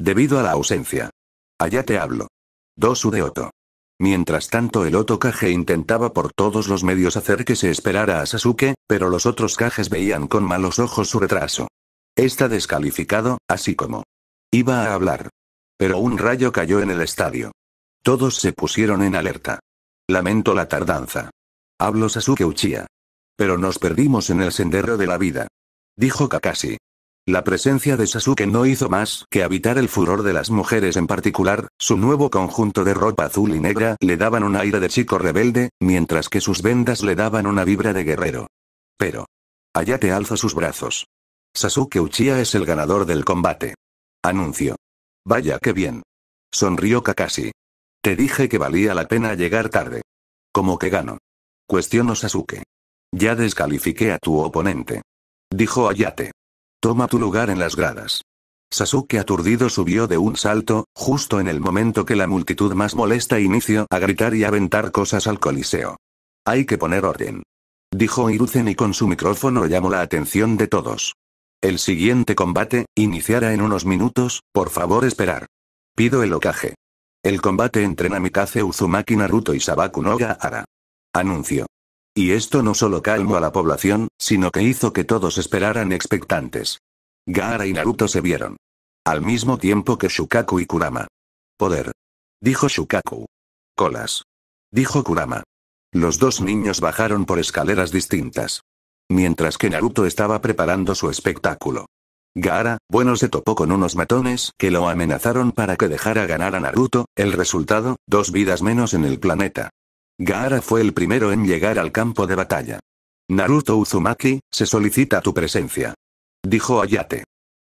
Debido a la ausencia. Ayate hablo. U de Oto. Mientras tanto el Oto Kage intentaba por todos los medios hacer que se esperara a Sasuke, pero los otros Kages veían con malos ojos su retraso. Está descalificado, así como. Iba a hablar. Pero un rayo cayó en el estadio. Todos se pusieron en alerta. Lamento la tardanza. Hablo Sasuke Uchiha. Pero nos perdimos en el sendero de la vida dijo Kakashi. La presencia de Sasuke no hizo más que habitar el furor de las mujeres en particular, su nuevo conjunto de ropa azul y negra le daban un aire de chico rebelde, mientras que sus vendas le daban una vibra de guerrero. Pero. Allá te alza sus brazos. Sasuke Uchiha es el ganador del combate. Anuncio. Vaya que bien. Sonrió Kakashi. Te dije que valía la pena llegar tarde. ¿Cómo que gano? Cuestionó Sasuke. Ya descalifiqué a tu oponente dijo Ayate. Toma tu lugar en las gradas. Sasuke aturdido subió de un salto, justo en el momento que la multitud más molesta inició a gritar y aventar cosas al coliseo. Hay que poner orden. Dijo Iruzen y con su micrófono llamó la atención de todos. El siguiente combate, iniciará en unos minutos, por favor esperar. Pido el ocaje. El combate entre Namikaze Uzumaki Naruto y Sabaku no Gaara. Anuncio. Y esto no solo calmó a la población, sino que hizo que todos esperaran expectantes. Gaara y Naruto se vieron. Al mismo tiempo que Shukaku y Kurama. Poder. Dijo Shukaku. Colas. Dijo Kurama. Los dos niños bajaron por escaleras distintas. Mientras que Naruto estaba preparando su espectáculo. Gaara, bueno, se topó con unos matones que lo amenazaron para que dejara ganar a Naruto, el resultado, dos vidas menos en el planeta. Gaara fue el primero en llegar al campo de batalla. Naruto Uzumaki, se solicita tu presencia. Dijo Ayate.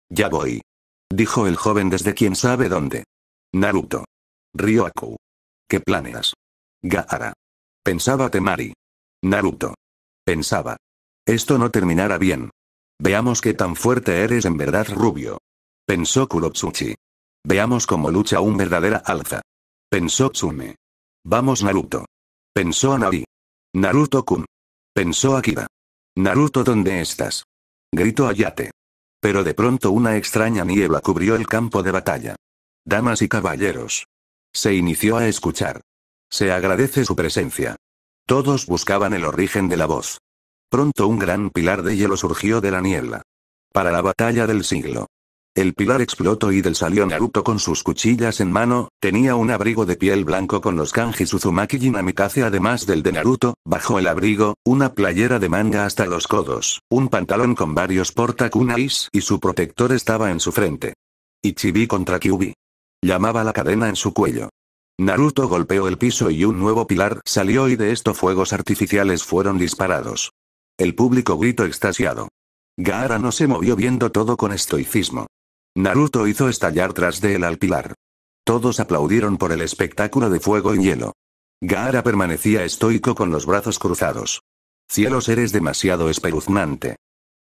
Ya voy. Dijo el joven desde quien sabe dónde. Naruto. Ryoaku. ¿Qué planeas? Gaara. Pensaba Temari. Naruto. Pensaba. Esto no terminará bien. Veamos qué tan fuerte eres en verdad, rubio. Pensó Kurotsuchi. Veamos cómo lucha un verdadera alza. Pensó Tsume. Vamos Naruto. Pensó a Nabi. Naruto-kun. Pensó a Akira. Naruto, ¿dónde estás? Gritó Ayate. Pero de pronto una extraña niebla cubrió el campo de batalla. Damas y caballeros. Se inició a escuchar. Se agradece su presencia. Todos buscaban el origen de la voz. Pronto un gran pilar de hielo surgió de la niebla. Para la batalla del siglo. El pilar explotó y del salió Naruto con sus cuchillas en mano, tenía un abrigo de piel blanco con los kanji Suzumaki y Namikaze además del de Naruto, bajo el abrigo, una playera de manga hasta los codos, un pantalón con varios portakunais y su protector estaba en su frente. Ichibi contra Kyubi. Llamaba la cadena en su cuello. Naruto golpeó el piso y un nuevo pilar salió y de esto fuegos artificiales fueron disparados. El público gritó extasiado. Gaara no se movió viendo todo con estoicismo. Naruto hizo estallar tras de él al pilar. Todos aplaudieron por el espectáculo de fuego y hielo. Gaara permanecía estoico con los brazos cruzados. Cielos eres demasiado espeluznante.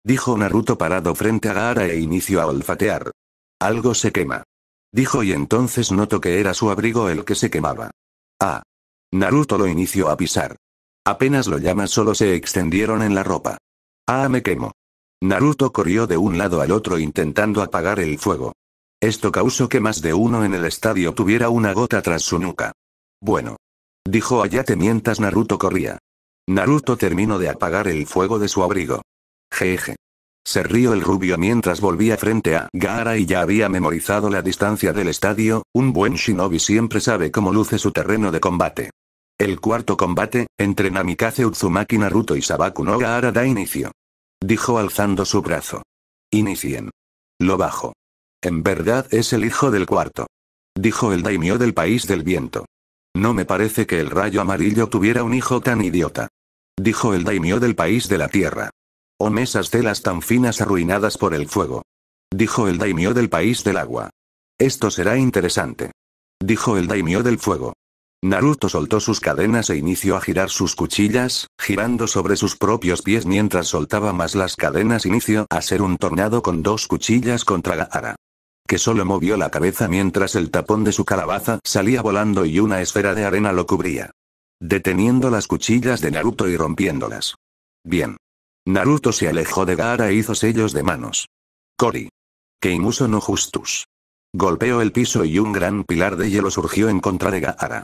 Dijo Naruto parado frente a Gaara e inició a olfatear. Algo se quema. Dijo y entonces notó que era su abrigo el que se quemaba. Ah. Naruto lo inició a pisar. Apenas lo llama solo se extendieron en la ropa. Ah, me quemo. Naruto corrió de un lado al otro intentando apagar el fuego. Esto causó que más de uno en el estadio tuviera una gota tras su nuca. Bueno. Dijo Ayate mientras Naruto corría. Naruto terminó de apagar el fuego de su abrigo. Jeje. Se rió el rubio mientras volvía frente a Gaara y ya había memorizado la distancia del estadio, un buen shinobi siempre sabe cómo luce su terreno de combate. El cuarto combate, entre Namikaze Uzumaki Naruto y Sabaku no Gaara da inicio dijo alzando su brazo. Inicien. Lo bajo. En verdad es el hijo del cuarto. Dijo el daimio del país del viento. No me parece que el rayo amarillo tuviera un hijo tan idiota. Dijo el daimio del país de la tierra. Oh mesas telas tan finas arruinadas por el fuego. Dijo el daimio del país del agua. Esto será interesante. Dijo el daimio del fuego. Naruto soltó sus cadenas e inició a girar sus cuchillas, girando sobre sus propios pies mientras soltaba más las cadenas inició a ser un tornado con dos cuchillas contra Gaara. Que solo movió la cabeza mientras el tapón de su calabaza salía volando y una esfera de arena lo cubría. Deteniendo las cuchillas de Naruto y rompiéndolas. Bien. Naruto se alejó de Gaara e hizo sellos de manos. Kori. Keimuso no justus. Golpeó el piso y un gran pilar de hielo surgió en contra de Gaara.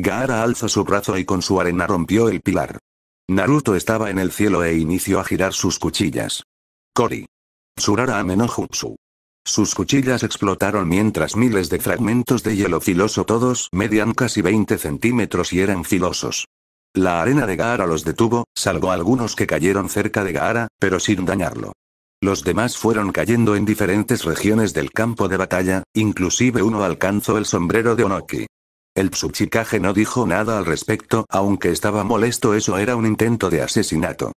Gaara alzó su brazo y con su arena rompió el pilar. Naruto estaba en el cielo e inició a girar sus cuchillas. Kori. Surara Amenojutsu. Sus cuchillas explotaron mientras miles de fragmentos de hielo filoso todos medían casi 20 centímetros y eran filosos. La arena de Gaara los detuvo, salvo algunos que cayeron cerca de Gaara, pero sin dañarlo. Los demás fueron cayendo en diferentes regiones del campo de batalla, inclusive uno alcanzó el sombrero de Onoki. El Tsuchikage no dijo nada al respecto, aunque estaba molesto eso era un intento de asesinato.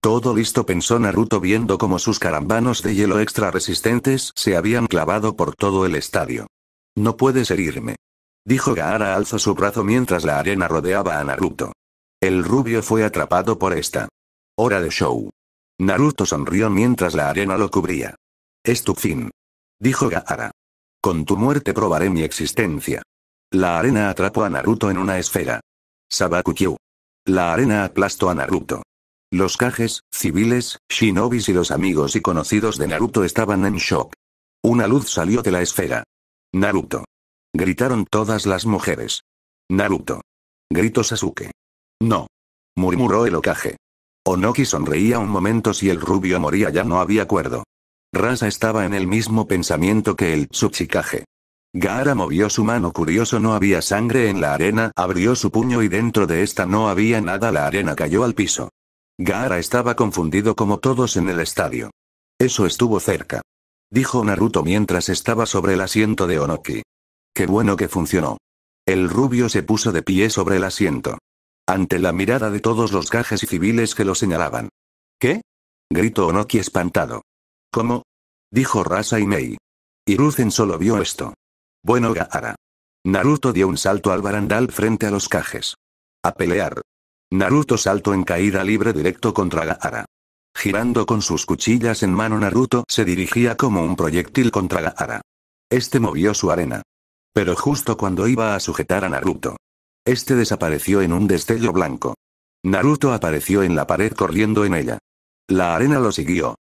Todo listo pensó Naruto viendo cómo sus carambanos de hielo extra resistentes se habían clavado por todo el estadio. No puedes herirme. Dijo Gaara alza su brazo mientras la arena rodeaba a Naruto. El rubio fue atrapado por esta. Hora de show. Naruto sonrió mientras la arena lo cubría. Es tu fin. Dijo Gaara. Con tu muerte probaré mi existencia. La arena atrapó a Naruto en una esfera. Sabaku Kyu. La arena aplastó a Naruto. Los cajes, civiles, shinobis y los amigos y conocidos de Naruto estaban en shock. Una luz salió de la esfera. Naruto. Gritaron todas las mujeres. Naruto. Gritó Sasuke. No. Murmuró el ocaje. Onoki sonreía un momento si el rubio moría ya no había acuerdo. Rasa estaba en el mismo pensamiento que el Tsuchikage. Gaara movió su mano curioso no había sangre en la arena, abrió su puño y dentro de esta no había nada la arena cayó al piso. Gaara estaba confundido como todos en el estadio. Eso estuvo cerca. Dijo Naruto mientras estaba sobre el asiento de Onoki. Qué bueno que funcionó. El rubio se puso de pie sobre el asiento. Ante la mirada de todos los gajes y civiles que lo señalaban. ¿Qué? gritó Onoki espantado. ¿Cómo? dijo Rasa y Mei. Ruzen solo vio esto. Bueno Gaara. Naruto dio un salto al barandal frente a los cajes. A pelear. Naruto saltó en caída libre directo contra Gaara. Girando con sus cuchillas en mano Naruto se dirigía como un proyectil contra Gaara. Este movió su arena. Pero justo cuando iba a sujetar a Naruto. Este desapareció en un destello blanco. Naruto apareció en la pared corriendo en ella. La arena lo siguió.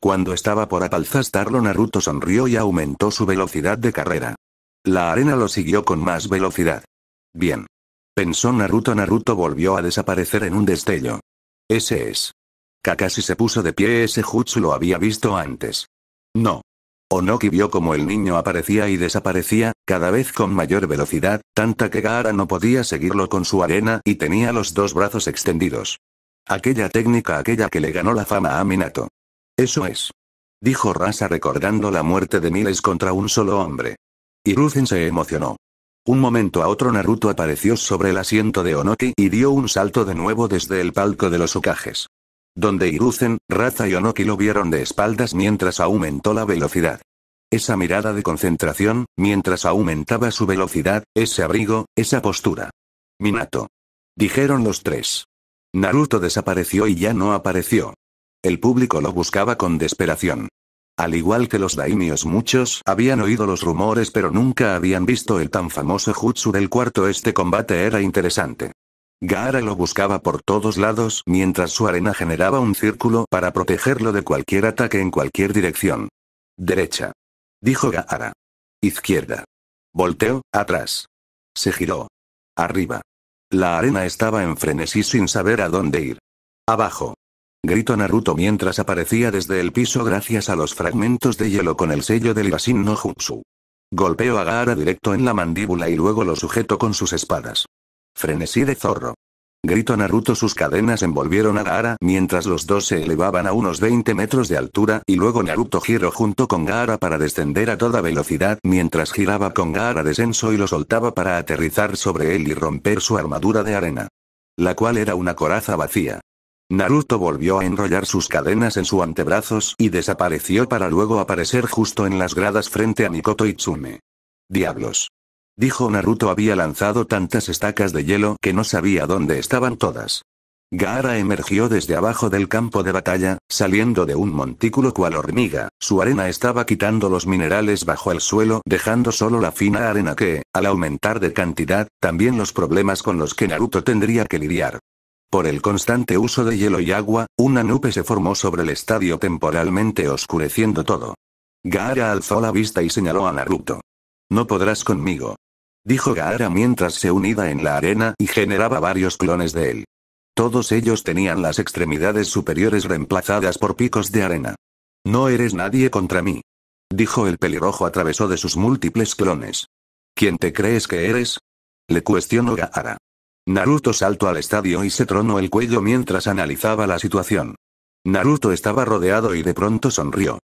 Cuando estaba por apalzastarlo Naruto sonrió y aumentó su velocidad de carrera. La arena lo siguió con más velocidad. Bien. Pensó Naruto. Naruto volvió a desaparecer en un destello. Ese es. Kakashi se puso de pie. Ese jutsu lo había visto antes. No. Onoki vio como el niño aparecía y desaparecía, cada vez con mayor velocidad, tanta que Gaara no podía seguirlo con su arena y tenía los dos brazos extendidos. Aquella técnica, aquella que le ganó la fama a Minato. Eso es. Dijo Rasa recordando la muerte de miles contra un solo hombre. Hiruzen se emocionó. Un momento a otro Naruto apareció sobre el asiento de Onoki y dio un salto de nuevo desde el palco de los ucajes. Donde Hiruzen, Raza y Onoki lo vieron de espaldas mientras aumentó la velocidad. Esa mirada de concentración, mientras aumentaba su velocidad, ese abrigo, esa postura. Minato. Dijeron los tres. Naruto desapareció y ya no apareció. El público lo buscaba con desesperación. Al igual que los daimios muchos habían oído los rumores pero nunca habían visto el tan famoso jutsu del cuarto este combate era interesante. Gaara lo buscaba por todos lados mientras su arena generaba un círculo para protegerlo de cualquier ataque en cualquier dirección. Derecha. Dijo Gaara. Izquierda. Volteó, atrás. Se giró. Arriba. La arena estaba en frenesí sin saber a dónde ir. Abajo gritó Naruto mientras aparecía desde el piso gracias a los fragmentos de hielo con el sello del Irasin no Jutsu. Golpeó a Gaara directo en la mandíbula y luego lo sujetó con sus espadas. Frenesí de zorro. Grito Naruto sus cadenas envolvieron a Gaara mientras los dos se elevaban a unos 20 metros de altura y luego Naruto giró junto con Gaara para descender a toda velocidad mientras giraba con Gaara descenso y lo soltaba para aterrizar sobre él y romper su armadura de arena. La cual era una coraza vacía. Naruto volvió a enrollar sus cadenas en su antebrazos y desapareció para luego aparecer justo en las gradas frente a Mikoto Itsume. Diablos. Dijo Naruto había lanzado tantas estacas de hielo que no sabía dónde estaban todas. Gaara emergió desde abajo del campo de batalla, saliendo de un montículo cual hormiga, su arena estaba quitando los minerales bajo el suelo dejando solo la fina arena que, al aumentar de cantidad, también los problemas con los que Naruto tendría que lidiar. Por el constante uso de hielo y agua, una nube se formó sobre el estadio temporalmente oscureciendo todo. Gaara alzó la vista y señaló a Naruto. No podrás conmigo. Dijo Gaara mientras se unida en la arena y generaba varios clones de él. Todos ellos tenían las extremidades superiores reemplazadas por picos de arena. No eres nadie contra mí. Dijo el pelirrojo atravesó de sus múltiples clones. ¿Quién te crees que eres? Le cuestionó Gaara. Naruto saltó al estadio y se tronó el cuello mientras analizaba la situación. Naruto estaba rodeado y de pronto sonrió.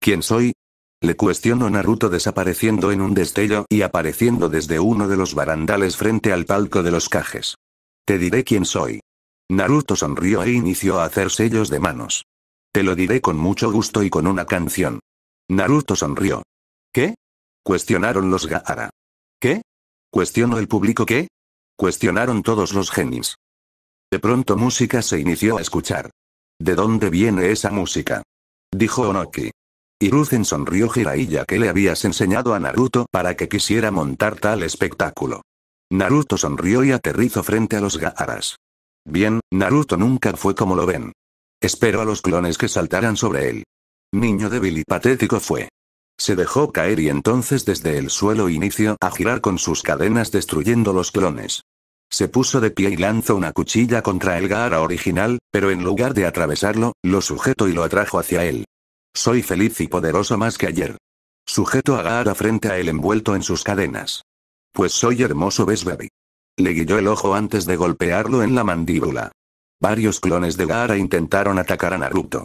¿Quién soy? Le cuestionó Naruto desapareciendo en un destello y apareciendo desde uno de los barandales frente al palco de los cajes. Te diré quién soy. Naruto sonrió e inició a hacer sellos de manos. Te lo diré con mucho gusto y con una canción. Naruto sonrió. ¿Qué? Cuestionaron los Gaara. ¿Qué? Cuestionó el público qué? Cuestionaron todos los genis. De pronto música se inició a escuchar. ¿De dónde viene esa música? Dijo Onoki. Hiruzen sonrió Jiraiya que le habías enseñado a Naruto para que quisiera montar tal espectáculo. Naruto sonrió y aterrizó frente a los Gaharas. Bien, Naruto nunca fue como lo ven. Espero a los clones que saltaran sobre él. Niño débil y patético fue. Se dejó caer y entonces desde el suelo inició a girar con sus cadenas destruyendo los clones. Se puso de pie y lanzó una cuchilla contra el Gaara original, pero en lugar de atravesarlo, lo sujetó y lo atrajo hacia él. Soy feliz y poderoso más que ayer. Sujeto a Gaara frente a él envuelto en sus cadenas. Pues soy hermoso, ves, baby. Le guilló el ojo antes de golpearlo en la mandíbula. Varios clones de Gaara intentaron atacar a Naruto.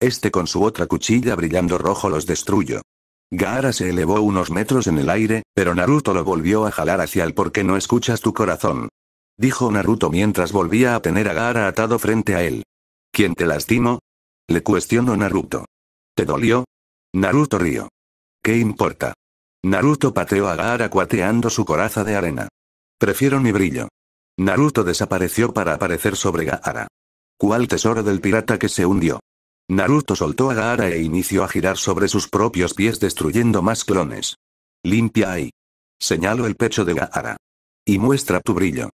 Este con su otra cuchilla brillando rojo los destruyó. Gaara se elevó unos metros en el aire, pero Naruto lo volvió a jalar hacia el porque no escuchas tu corazón. Dijo Naruto mientras volvía a tener a Gaara atado frente a él. ¿Quién te lastimó? Le cuestionó Naruto. ¿Te dolió? Naruto rió. ¿Qué importa? Naruto pateó a Gaara cuateando su coraza de arena. Prefiero mi brillo. Naruto desapareció para aparecer sobre Gaara. ¿Cuál tesoro del pirata que se hundió? Naruto soltó a Gaara e inició a girar sobre sus propios pies destruyendo más clones. Limpia ahí. señaló el pecho de Gaara. Y muestra tu brillo.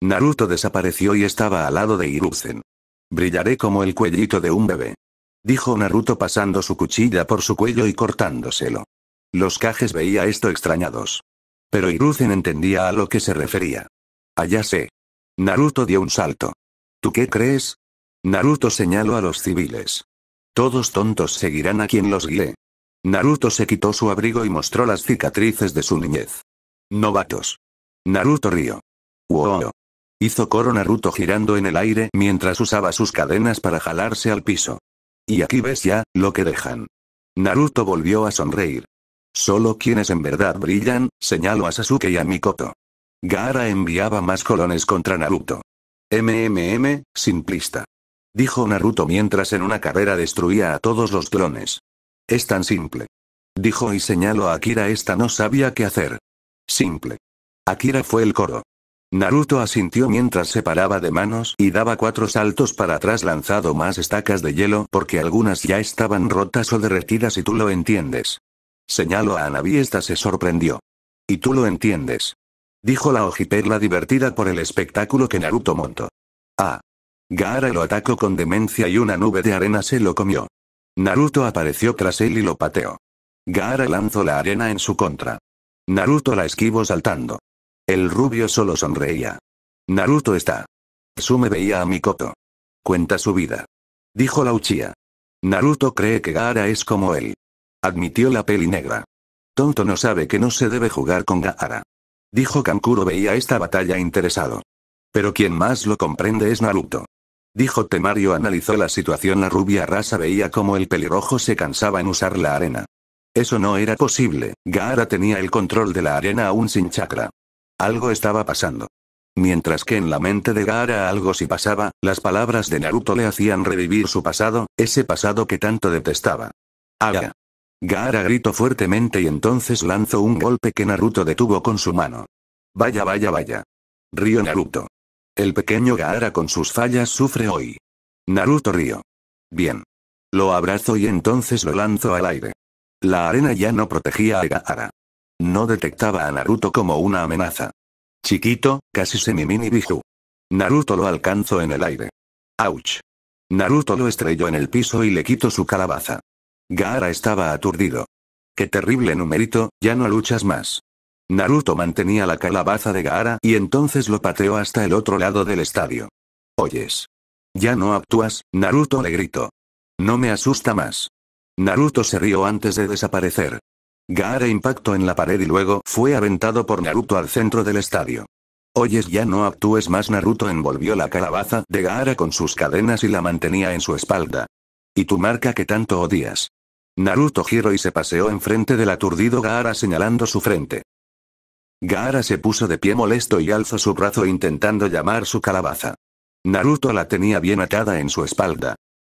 Naruto desapareció y estaba al lado de Hiruzen. Brillaré como el cuellito de un bebé. Dijo Naruto pasando su cuchilla por su cuello y cortándoselo. Los cajes veía esto extrañados. Pero Hiruzen entendía a lo que se refería. Allá sé. Naruto dio un salto. ¿Tú qué crees? Naruto señaló a los civiles. Todos tontos seguirán a quien los guíe. Naruto se quitó su abrigo y mostró las cicatrices de su niñez. Novatos. Naruto río. Wow. Hizo coro Naruto girando en el aire mientras usaba sus cadenas para jalarse al piso. Y aquí ves ya, lo que dejan. Naruto volvió a sonreír. Solo quienes en verdad brillan, señalo a Sasuke y a Mikoto. Gaara enviaba más colones contra Naruto. MMM, simplista. Dijo Naruto mientras en una carrera destruía a todos los clones. Es tan simple. Dijo y señaló a Akira esta no sabía qué hacer. Simple. Akira fue el coro. Naruto asintió mientras se paraba de manos y daba cuatro saltos para atrás lanzado más estacas de hielo porque algunas ya estaban rotas o derretidas y tú lo entiendes. Señaló a Anabi esta se sorprendió. Y tú lo entiendes. Dijo la ojiperla divertida por el espectáculo que Naruto montó. Ah. Gaara lo atacó con demencia y una nube de arena se lo comió. Naruto apareció tras él y lo pateó. Gaara lanzó la arena en su contra. Naruto la esquivó saltando. El rubio solo sonreía. Naruto está. Sume veía a Mikoto. Cuenta su vida. Dijo la Uchiha. Naruto cree que Gaara es como él. Admitió la peli negra. Tonto no sabe que no se debe jugar con Gaara. Dijo Kankuro veía esta batalla interesado. Pero quien más lo comprende es Naruto. Dijo Temario analizó la situación la rubia rasa veía como el pelirrojo se cansaba en usar la arena. Eso no era posible, Gaara tenía el control de la arena aún sin chakra. Algo estaba pasando. Mientras que en la mente de Gaara algo sí pasaba, las palabras de Naruto le hacían revivir su pasado, ese pasado que tanto detestaba. Haga. Gaara gritó fuertemente y entonces lanzó un golpe que Naruto detuvo con su mano. Vaya, vaya, vaya. Río Naruto. El pequeño Gaara con sus fallas sufre hoy. Naruto río. Bien. Lo abrazo y entonces lo lanzo al aire. La arena ya no protegía a Gaara. No detectaba a Naruto como una amenaza. Chiquito, casi semi-mini Biju. Naruto lo alcanzó en el aire. ¡Auch! Naruto lo estrelló en el piso y le quitó su calabaza. Gaara estaba aturdido. ¡Qué terrible numerito, ya no luchas más! Naruto mantenía la calabaza de Gaara y entonces lo pateó hasta el otro lado del estadio. Oyes. Ya no actúas, Naruto le gritó. No me asusta más. Naruto se rió antes de desaparecer. Gaara impactó en la pared y luego fue aventado por Naruto al centro del estadio. Oyes ya no actúes más Naruto envolvió la calabaza de Gaara con sus cadenas y la mantenía en su espalda. Y tu marca que tanto odias. Naruto giró y se paseó enfrente del aturdido Gaara señalando su frente. Gaara se puso de pie molesto y alzó su brazo intentando llamar su calabaza. Naruto la tenía bien atada en su espalda.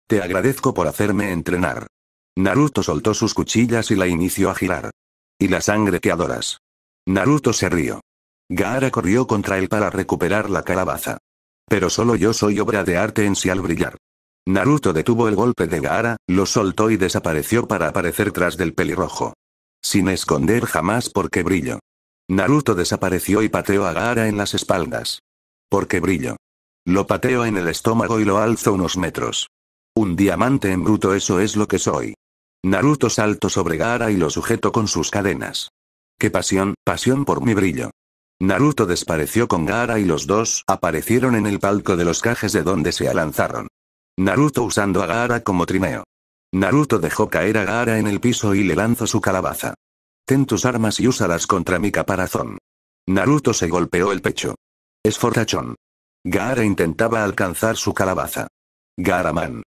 Te agradezco por hacerme entrenar. Naruto soltó sus cuchillas y la inició a girar. Y la sangre que adoras. Naruto se rió. Gaara corrió contra él para recuperar la calabaza. Pero solo yo soy obra de arte en sí al brillar. Naruto detuvo el golpe de Gaara, lo soltó y desapareció para aparecer tras del pelirrojo. Sin esconder jamás porque brillo. Naruto desapareció y pateó a Gaara en las espaldas. Porque brillo. Lo pateo en el estómago y lo alzo unos metros. Un diamante en bruto eso es lo que soy. Naruto salto sobre Gaara y lo sujeto con sus cadenas. ¡Qué pasión, pasión por mi brillo! Naruto desapareció con Gaara y los dos aparecieron en el palco de los cajes de donde se alanzaron. Naruto usando a Gaara como trineo. Naruto dejó caer a Gaara en el piso y le lanzó su calabaza. Ten tus armas y úsalas contra mi caparazón. Naruto se golpeó el pecho. Es Gaara intentaba alcanzar su calabaza. Garaman.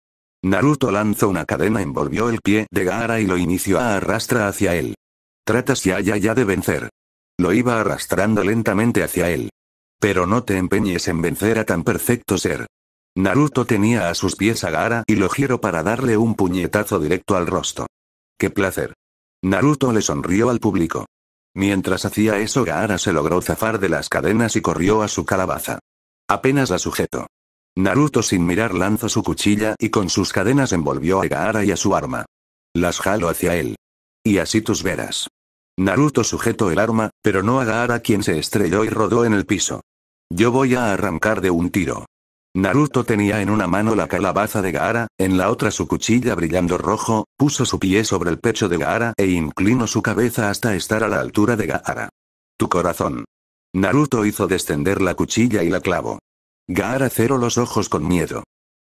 Naruto lanzó una cadena, envolvió el pie de Gaara y lo inició a arrastra hacia él. Tratas si ya ya de vencer. Lo iba arrastrando lentamente hacia él. Pero no te empeñes en vencer a tan perfecto ser. Naruto tenía a sus pies a Gaara y lo giró para darle un puñetazo directo al rostro. ¡Qué placer! Naruto le sonrió al público. Mientras hacía eso Gaara se logró zafar de las cadenas y corrió a su calabaza. Apenas la sujetó. Naruto sin mirar lanzó su cuchilla y con sus cadenas envolvió a Gaara y a su arma. Las jaló hacia él. Y así tus veras. Naruto sujetó el arma, pero no a Gaara quien se estrelló y rodó en el piso. Yo voy a arrancar de un tiro. Naruto tenía en una mano la calabaza de Gaara, en la otra su cuchilla brillando rojo, puso su pie sobre el pecho de Gaara e inclinó su cabeza hasta estar a la altura de Gaara. Tu corazón. Naruto hizo descender la cuchilla y la clavó. Gaara cerró los ojos con miedo.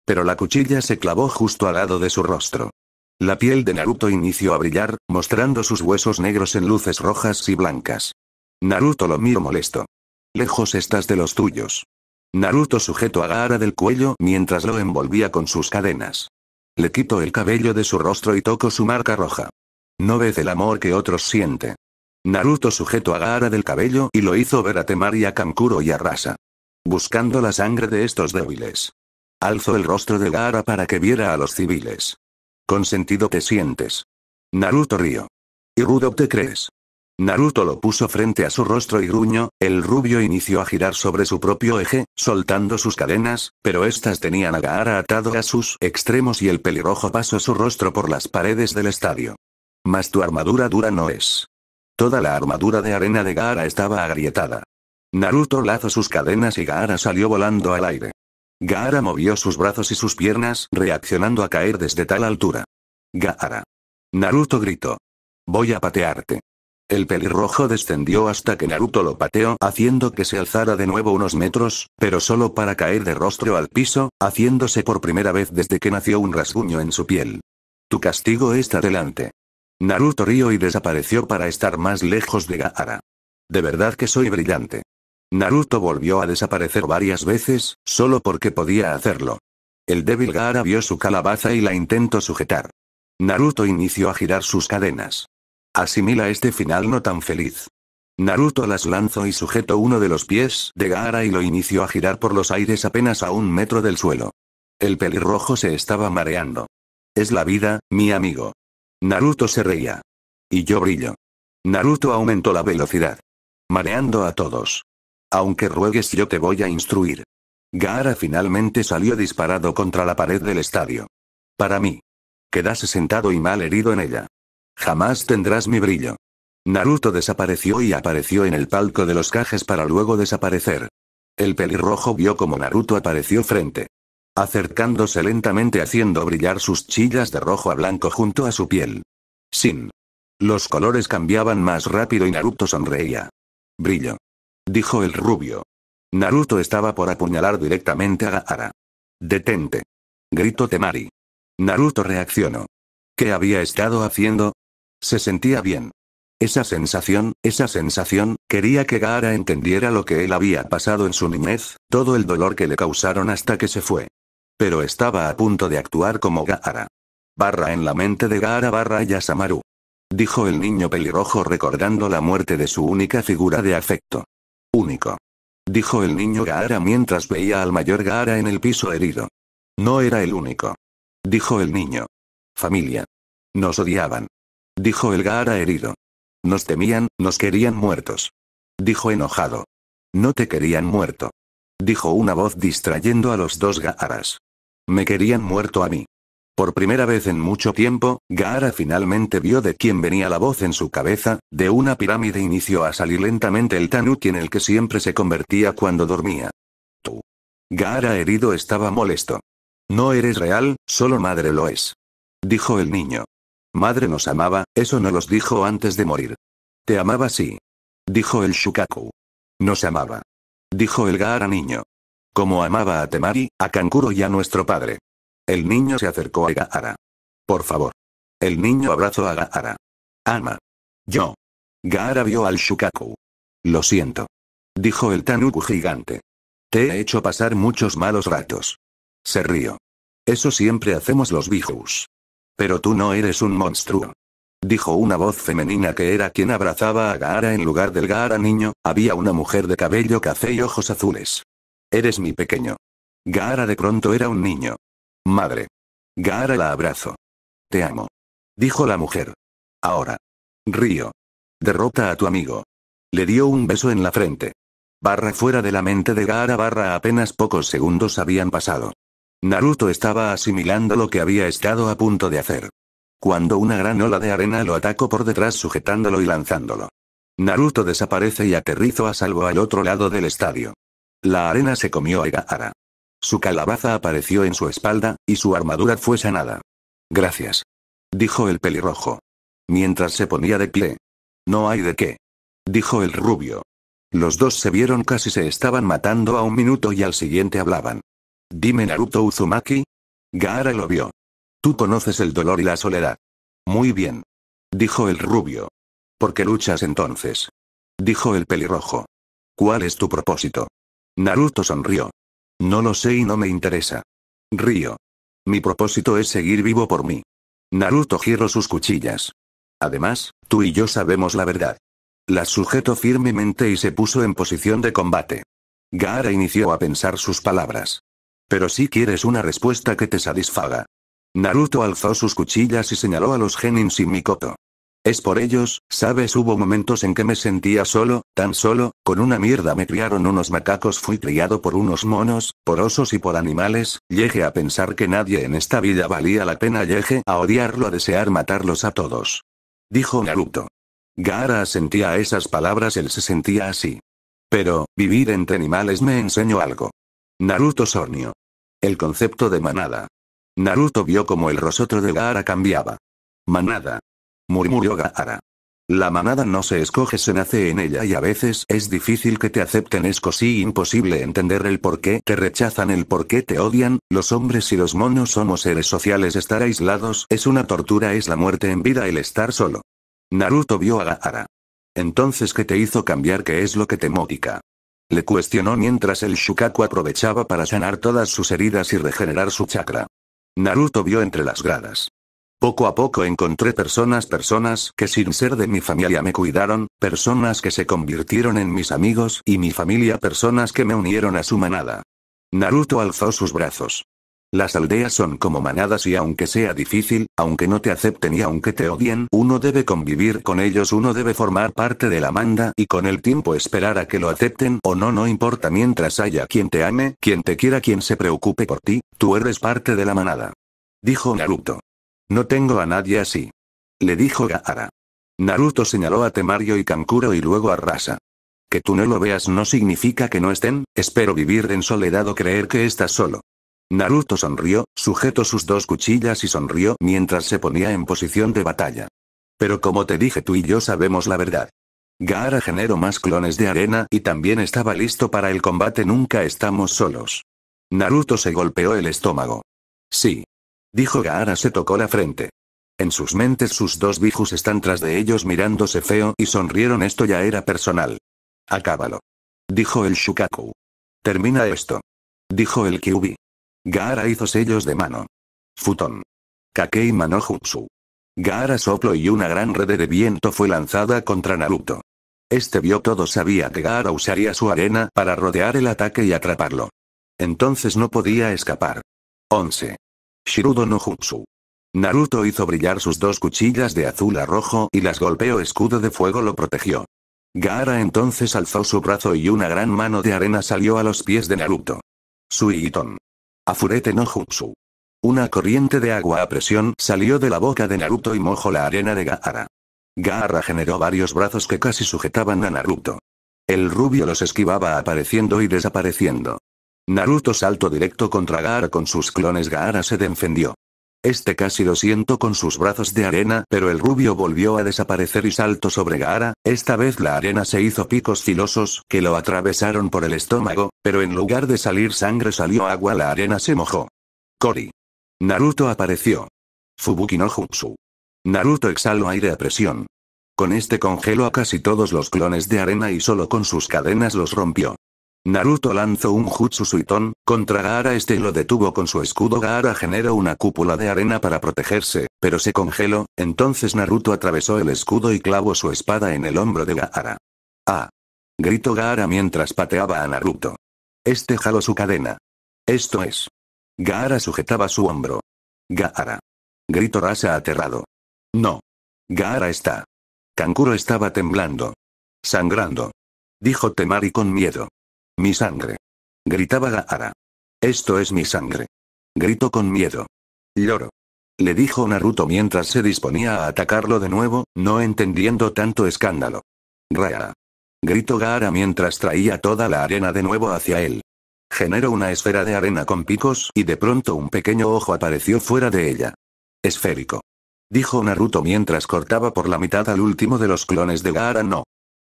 Pero la cuchilla se clavó justo al lado de su rostro. La piel de Naruto inició a brillar, mostrando sus huesos negros en luces rojas y blancas. Naruto lo miró molesto. Lejos estás de los tuyos. Naruto sujetó a Gaara del cuello mientras lo envolvía con sus cadenas. Le quitó el cabello de su rostro y tocó su marca roja. No ves el amor que otros siente. Naruto sujetó a Gaara del cabello y lo hizo ver a Temari a Kankuro y a Rasa. Buscando la sangre de estos débiles. Alzo el rostro de Gaara para que viera a los civiles. Con sentido te sientes. Naruto río. ¿Y rudo te crees? Naruto lo puso frente a su rostro y gruñó, el rubio inició a girar sobre su propio eje, soltando sus cadenas, pero estas tenían a Gaara atado a sus extremos y el pelirrojo pasó su rostro por las paredes del estadio. Mas tu armadura dura no es. Toda la armadura de arena de Gaara estaba agrietada. Naruto lazó sus cadenas y Gaara salió volando al aire. Gaara movió sus brazos y sus piernas, reaccionando a caer desde tal altura. Gaara. Naruto gritó. Voy a patearte. El pelirrojo descendió hasta que Naruto lo pateó haciendo que se alzara de nuevo unos metros, pero solo para caer de rostro al piso, haciéndose por primera vez desde que nació un rasguño en su piel. Tu castigo está delante. Naruto rió y desapareció para estar más lejos de Gaara. De verdad que soy brillante. Naruto volvió a desaparecer varias veces, solo porque podía hacerlo. El débil Gaara vio su calabaza y la intentó sujetar. Naruto inició a girar sus cadenas. Asimila este final no tan feliz. Naruto las lanzó y sujetó uno de los pies de Gaara y lo inició a girar por los aires apenas a un metro del suelo. El pelirrojo se estaba mareando. Es la vida, mi amigo. Naruto se reía. Y yo brillo. Naruto aumentó la velocidad. Mareando a todos. Aunque ruegues yo te voy a instruir. Gaara finalmente salió disparado contra la pared del estadio. Para mí. Quedase sentado y mal herido en ella. Jamás tendrás mi brillo. Naruto desapareció y apareció en el palco de los cajes para luego desaparecer. El pelirrojo vio como Naruto apareció frente. Acercándose lentamente haciendo brillar sus chillas de rojo a blanco junto a su piel. Sin. Los colores cambiaban más rápido y Naruto sonreía. Brillo. Dijo el rubio. Naruto estaba por apuñalar directamente a Gaara. Detente. Gritó Temari. Naruto reaccionó. ¿Qué había estado haciendo? Se sentía bien. Esa sensación, esa sensación, quería que Gaara entendiera lo que él había pasado en su niñez, todo el dolor que le causaron hasta que se fue. Pero estaba a punto de actuar como Gaara. Barra en la mente de Gaara barra Yasamaru. Dijo el niño pelirrojo recordando la muerte de su única figura de afecto. Único. Dijo el niño Gaara mientras veía al mayor Gaara en el piso herido. No era el único. Dijo el niño. Familia. Nos odiaban. Dijo el Gaara herido. Nos temían, nos querían muertos. Dijo enojado. No te querían muerto. Dijo una voz distrayendo a los dos Gaaras. Me querían muerto a mí. Por primera vez en mucho tiempo, Gaara finalmente vio de quién venía la voz en su cabeza, de una pirámide inició a salir lentamente el tanuki en el que siempre se convertía cuando dormía. Tú. Gaara herido estaba molesto. No eres real, solo madre lo es. Dijo el niño. Madre nos amaba, eso no los dijo antes de morir. Te amaba sí. Dijo el Shukaku. Nos amaba. Dijo el Gaara niño. Como amaba a Temari, a Kankuro y a nuestro padre. El niño se acercó a Gaara. Por favor. El niño abrazó a Gaara. Ama. Yo. Gaara vio al Shukaku. Lo siento. Dijo el Tanuku gigante. Te he hecho pasar muchos malos ratos. Se rió. Eso siempre hacemos los bijus. Pero tú no eres un monstruo. Dijo una voz femenina que era quien abrazaba a Gaara en lugar del Gaara niño, había una mujer de cabello café y ojos azules. Eres mi pequeño. Gaara de pronto era un niño. Madre. Gaara la abrazo. Te amo. Dijo la mujer. Ahora. Río. Derrota a tu amigo. Le dio un beso en la frente. Barra fuera de la mente de Gaara barra apenas pocos segundos habían pasado. Naruto estaba asimilando lo que había estado a punto de hacer. Cuando una gran ola de arena lo atacó por detrás sujetándolo y lanzándolo. Naruto desaparece y aterrizó a salvo al otro lado del estadio. La arena se comió a Gaara. Su calabaza apareció en su espalda, y su armadura fue sanada. Gracias. Dijo el pelirrojo. Mientras se ponía de pie. No hay de qué. Dijo el rubio. Los dos se vieron casi se estaban matando a un minuto y al siguiente hablaban. Dime Naruto Uzumaki. Gaara lo vio. Tú conoces el dolor y la soledad. Muy bien. Dijo el rubio. ¿Por qué luchas entonces? Dijo el pelirrojo. ¿Cuál es tu propósito? Naruto sonrió. No lo sé y no me interesa. Río. Mi propósito es seguir vivo por mí. Naruto giró sus cuchillas. Además, tú y yo sabemos la verdad. Las sujetó firmemente y se puso en posición de combate. Gaara inició a pensar sus palabras. Pero si quieres una respuesta que te satisfaga. Naruto alzó sus cuchillas y señaló a los genins y Mikoto. Es por ellos, sabes hubo momentos en que me sentía solo, tan solo, con una mierda me criaron unos macacos fui criado por unos monos, por osos y por animales, llegué a pensar que nadie en esta vida valía la pena llegué a odiarlo a desear matarlos a todos. Dijo Naruto. Gaara asentía esas palabras él se sentía así. Pero, vivir entre animales me enseñó algo. Naruto Sornio. El concepto de manada. Naruto vio como el rostro de Gaara cambiaba. Manada. Murmuró Gaara. La manada no se escoge, se nace en ella y a veces es difícil que te acepten, es casi imposible entender el por qué te rechazan, el por qué te odian, los hombres y los monos somos seres sociales, estar aislados es una tortura, es la muerte en vida el estar solo. Naruto vio a Gaara. Entonces, ¿qué te hizo cambiar? ¿Qué es lo que te motica? Le cuestionó mientras el Shukaku aprovechaba para sanar todas sus heridas y regenerar su chakra. Naruto vio entre las gradas. Poco a poco encontré personas, personas que sin ser de mi familia me cuidaron, personas que se convirtieron en mis amigos y mi familia, personas que me unieron a su manada. Naruto alzó sus brazos. Las aldeas son como manadas y aunque sea difícil, aunque no te acepten y aunque te odien, uno debe convivir con ellos, uno debe formar parte de la manda y con el tiempo esperar a que lo acepten o no, no importa mientras haya quien te ame, quien te quiera, quien se preocupe por ti, tú eres parte de la manada. Dijo Naruto. No tengo a nadie así. Le dijo Gaara. Naruto señaló a Temario y Kankuro y luego a Rasa. Que tú no lo veas no significa que no estén, espero vivir en soledad o creer que estás solo. Naruto sonrió, sujetó sus dos cuchillas y sonrió mientras se ponía en posición de batalla. Pero como te dije tú y yo sabemos la verdad. Gaara generó más clones de arena y también estaba listo para el combate nunca estamos solos. Naruto se golpeó el estómago. Sí. Dijo Gaara se tocó la frente. En sus mentes sus dos bijus están tras de ellos mirándose feo y sonrieron esto ya era personal. Acábalo. Dijo el Shukaku. Termina esto. Dijo el Kyubi. Gaara hizo sellos de mano. Futón. Kakei Manojutsu. Gaara sopló y una gran red de viento fue lanzada contra Naruto. Este vio todo sabía que Gaara usaría su arena para rodear el ataque y atraparlo. Entonces no podía escapar. 11. Shirudo no Jutsu. Naruto hizo brillar sus dos cuchillas de azul a rojo y las golpeó escudo de fuego lo protegió. Gaara entonces alzó su brazo y una gran mano de arena salió a los pies de Naruto. Suiiton. Afurete no Jutsu. Una corriente de agua a presión salió de la boca de Naruto y mojó la arena de Gaara. Gaara generó varios brazos que casi sujetaban a Naruto. El rubio los esquivaba apareciendo y desapareciendo. Naruto saltó directo contra Gaara con sus clones. Gaara se defendió. Este casi lo siento con sus brazos de arena, pero el rubio volvió a desaparecer y saltó sobre Gaara, esta vez la arena se hizo picos filosos que lo atravesaron por el estómago, pero en lugar de salir sangre salió agua, la arena se mojó. Kori. Naruto apareció. Fubuki no Jutsu. Naruto exhaló aire a presión. Con este congeló a casi todos los clones de arena y solo con sus cadenas los rompió. Naruto lanzó un Jutsu Suiton, contra Gaara este lo detuvo con su escudo Gaara generó una cúpula de arena para protegerse, pero se congeló, entonces Naruto atravesó el escudo y clavó su espada en el hombro de Gaara. ¡Ah! Gritó Gaara mientras pateaba a Naruto. Este jaló su cadena. Esto es. Gaara sujetaba su hombro. Gaara. Gritó Rasa aterrado. No. Gaara está. Kankuro estaba temblando. Sangrando. Dijo Temari con miedo. Mi sangre. Gritaba Gaara. Esto es mi sangre. Grito con miedo. Lloro. Le dijo Naruto mientras se disponía a atacarlo de nuevo, no entendiendo tanto escándalo. Raya, Gritó Gaara mientras traía toda la arena de nuevo hacia él. Generó una esfera de arena con picos y de pronto un pequeño ojo apareció fuera de ella. Esférico. Dijo Naruto mientras cortaba por la mitad al último de los clones de Gaara no.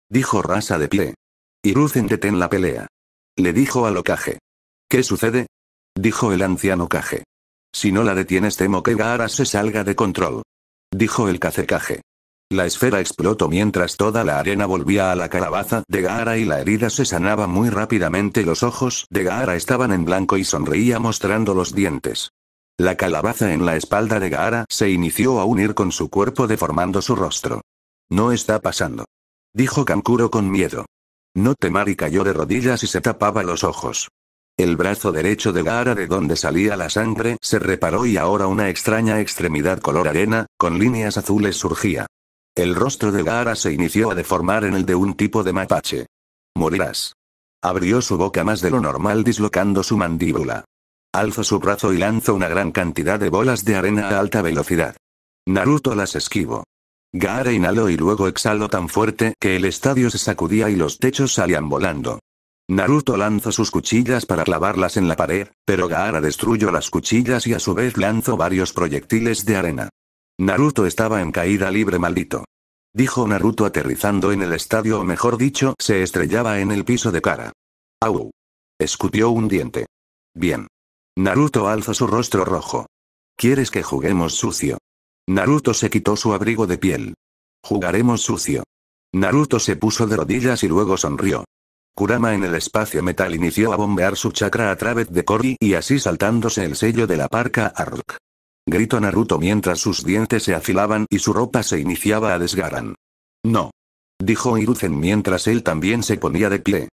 Dijo Rasa de pie. Y Hiruzen detén la pelea. Le dijo a caje ¿Qué sucede? Dijo el anciano caje Si no la detienes temo que Gaara se salga de control. Dijo el cacecaje. La esfera explotó mientras toda la arena volvía a la calabaza de Gaara y la herida se sanaba muy rápidamente. Los ojos de Gaara estaban en blanco y sonreía mostrando los dientes. La calabaza en la espalda de Gaara se inició a unir con su cuerpo deformando su rostro. No está pasando. Dijo Kankuro con miedo. No y cayó de rodillas y se tapaba los ojos. El brazo derecho de Gara, de donde salía la sangre se reparó y ahora una extraña extremidad color arena, con líneas azules surgía. El rostro de Gara se inició a deformar en el de un tipo de mapache. Morirás. Abrió su boca más de lo normal dislocando su mandíbula. Alzó su brazo y lanzó una gran cantidad de bolas de arena a alta velocidad. Naruto las esquivó. Gaara inhaló y luego exhaló tan fuerte que el estadio se sacudía y los techos salían volando. Naruto lanzó sus cuchillas para clavarlas en la pared, pero Gaara destruyó las cuchillas y a su vez lanzó varios proyectiles de arena. Naruto estaba en caída libre maldito. Dijo Naruto aterrizando en el estadio o mejor dicho, se estrellaba en el piso de cara. Au. Escupió un diente. Bien. Naruto alza su rostro rojo. ¿Quieres que juguemos sucio? Naruto se quitó su abrigo de piel. Jugaremos sucio. Naruto se puso de rodillas y luego sonrió. Kurama en el espacio metal inició a bombear su chakra a través de Kori y así saltándose el sello de la parca Ark. Gritó Naruto mientras sus dientes se afilaban y su ropa se iniciaba a desgarrar. No. Dijo Iruzen mientras él también se ponía de pie.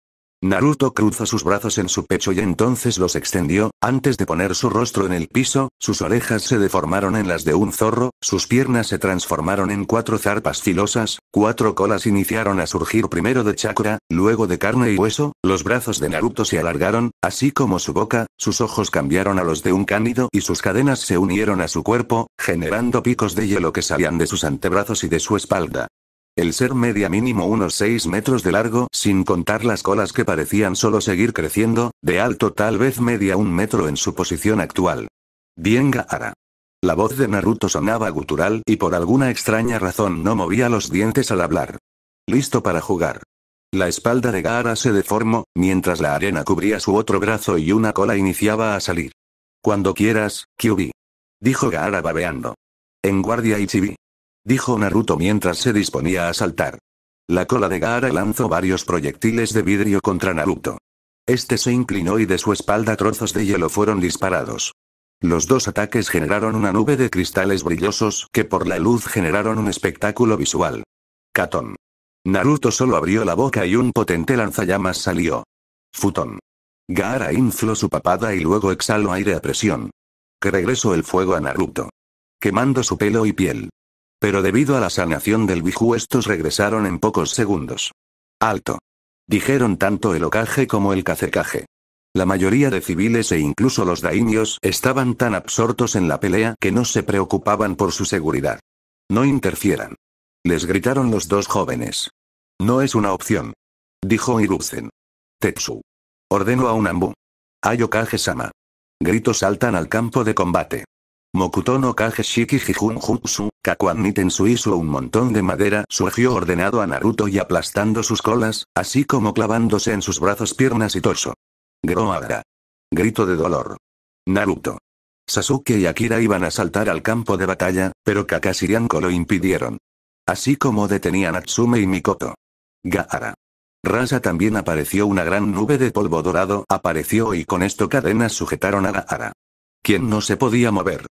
Naruto cruzó sus brazos en su pecho y entonces los extendió, antes de poner su rostro en el piso, sus orejas se deformaron en las de un zorro, sus piernas se transformaron en cuatro zarpas filosas, cuatro colas iniciaron a surgir primero de chakra, luego de carne y hueso, los brazos de Naruto se alargaron, así como su boca, sus ojos cambiaron a los de un cánido y sus cadenas se unieron a su cuerpo, generando picos de hielo que salían de sus antebrazos y de su espalda. El ser media mínimo unos 6 metros de largo, sin contar las colas que parecían solo seguir creciendo, de alto tal vez media un metro en su posición actual. Bien Gaara. La voz de Naruto sonaba gutural y por alguna extraña razón no movía los dientes al hablar. Listo para jugar. La espalda de Gaara se deformó, mientras la arena cubría su otro brazo y una cola iniciaba a salir. Cuando quieras, Kyubi. Dijo Gaara babeando. En guardia Ichibi dijo Naruto mientras se disponía a saltar. La cola de Gaara lanzó varios proyectiles de vidrio contra Naruto. Este se inclinó y de su espalda trozos de hielo fueron disparados. Los dos ataques generaron una nube de cristales brillosos que por la luz generaron un espectáculo visual. Katon. Naruto solo abrió la boca y un potente lanzallamas salió. Futon. Gaara infló su papada y luego exhaló aire a presión. Que regresó el fuego a Naruto. Quemando su pelo y piel pero debido a la sanación del Bijú estos regresaron en pocos segundos. Alto. Dijeron tanto el ocaje como el cacecaje. La mayoría de civiles e incluso los daimios estaban tan absortos en la pelea que no se preocupaban por su seguridad. No interfieran. Les gritaron los dos jóvenes. No es una opción. Dijo Iruzen. Tetsu. Ordeno a un ambu. Hay sama Gritos saltan al campo de combate. Mokutono no Kage Shiki Jijun Jutsu, Kakuan Nitensu hizo un montón de madera surgió ordenado a Naruto y aplastando sus colas, así como clavándose en sus brazos piernas y torso. Groaga. Grito de dolor. Naruto. Sasuke y Akira iban a saltar al campo de batalla, pero Kakashi lo impidieron. Así como detenían a Tsume y Mikoto. Gaara. Rasa también apareció una gran nube de polvo dorado apareció y con esto cadenas sujetaron a Gaara. Quien no se podía mover.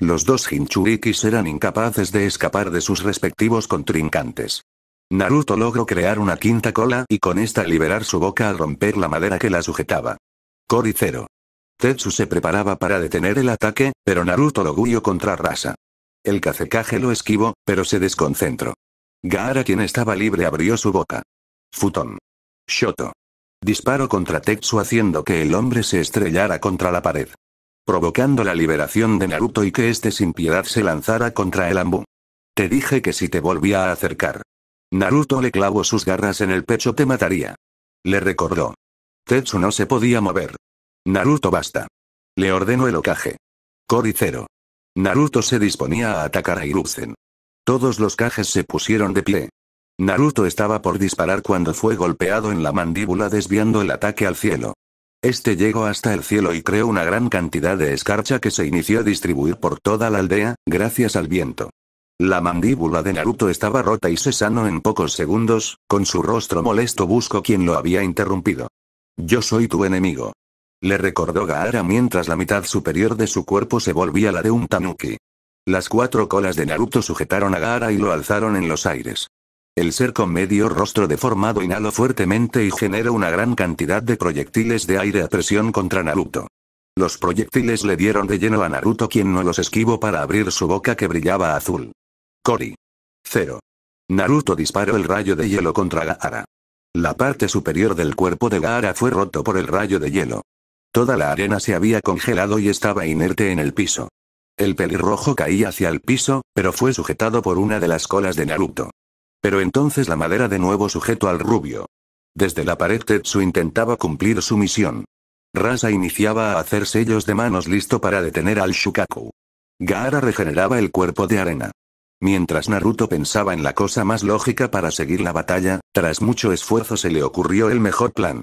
Los dos Hinchurikis eran incapaces de escapar de sus respectivos contrincantes. Naruto logró crear una quinta cola y con esta liberar su boca al romper la madera que la sujetaba. Coricero. cero. Tetsu se preparaba para detener el ataque, pero Naruto lo guió contra Rasa. El cacekaje lo esquivó, pero se desconcentró. Gaara quien estaba libre abrió su boca. Futon. Shoto. Disparo contra Tetsu haciendo que el hombre se estrellara contra la pared provocando la liberación de Naruto y que este sin piedad se lanzara contra el Ambu. Te dije que si te volvía a acercar. Naruto le clavó sus garras en el pecho te mataría. Le recordó. Tetsu no se podía mover. Naruto basta. Le ordenó el ocaje. Coricero. Naruto se disponía a atacar a Hiruzen. Todos los cajes se pusieron de pie. Naruto estaba por disparar cuando fue golpeado en la mandíbula desviando el ataque al cielo. Este llegó hasta el cielo y creó una gran cantidad de escarcha que se inició a distribuir por toda la aldea, gracias al viento. La mandíbula de Naruto estaba rota y se sanó en pocos segundos, con su rostro molesto buscó quien lo había interrumpido. Yo soy tu enemigo. Le recordó Gaara mientras la mitad superior de su cuerpo se volvía la de un tanuki. Las cuatro colas de Naruto sujetaron a Gaara y lo alzaron en los aires. El ser con medio rostro deformado inhaló fuertemente y generó una gran cantidad de proyectiles de aire a presión contra Naruto. Los proyectiles le dieron de lleno a Naruto quien no los esquivó para abrir su boca que brillaba azul. Kori. 0. Naruto disparó el rayo de hielo contra Gaara. La parte superior del cuerpo de Gaara fue roto por el rayo de hielo. Toda la arena se había congelado y estaba inerte en el piso. El pelirrojo caía hacia el piso, pero fue sujetado por una de las colas de Naruto. Pero entonces la madera de nuevo sujeto al rubio. Desde la pared Tetsu intentaba cumplir su misión. Rasa iniciaba a hacer sellos de manos listo para detener al Shukaku. Gaara regeneraba el cuerpo de arena. Mientras Naruto pensaba en la cosa más lógica para seguir la batalla, tras mucho esfuerzo se le ocurrió el mejor plan.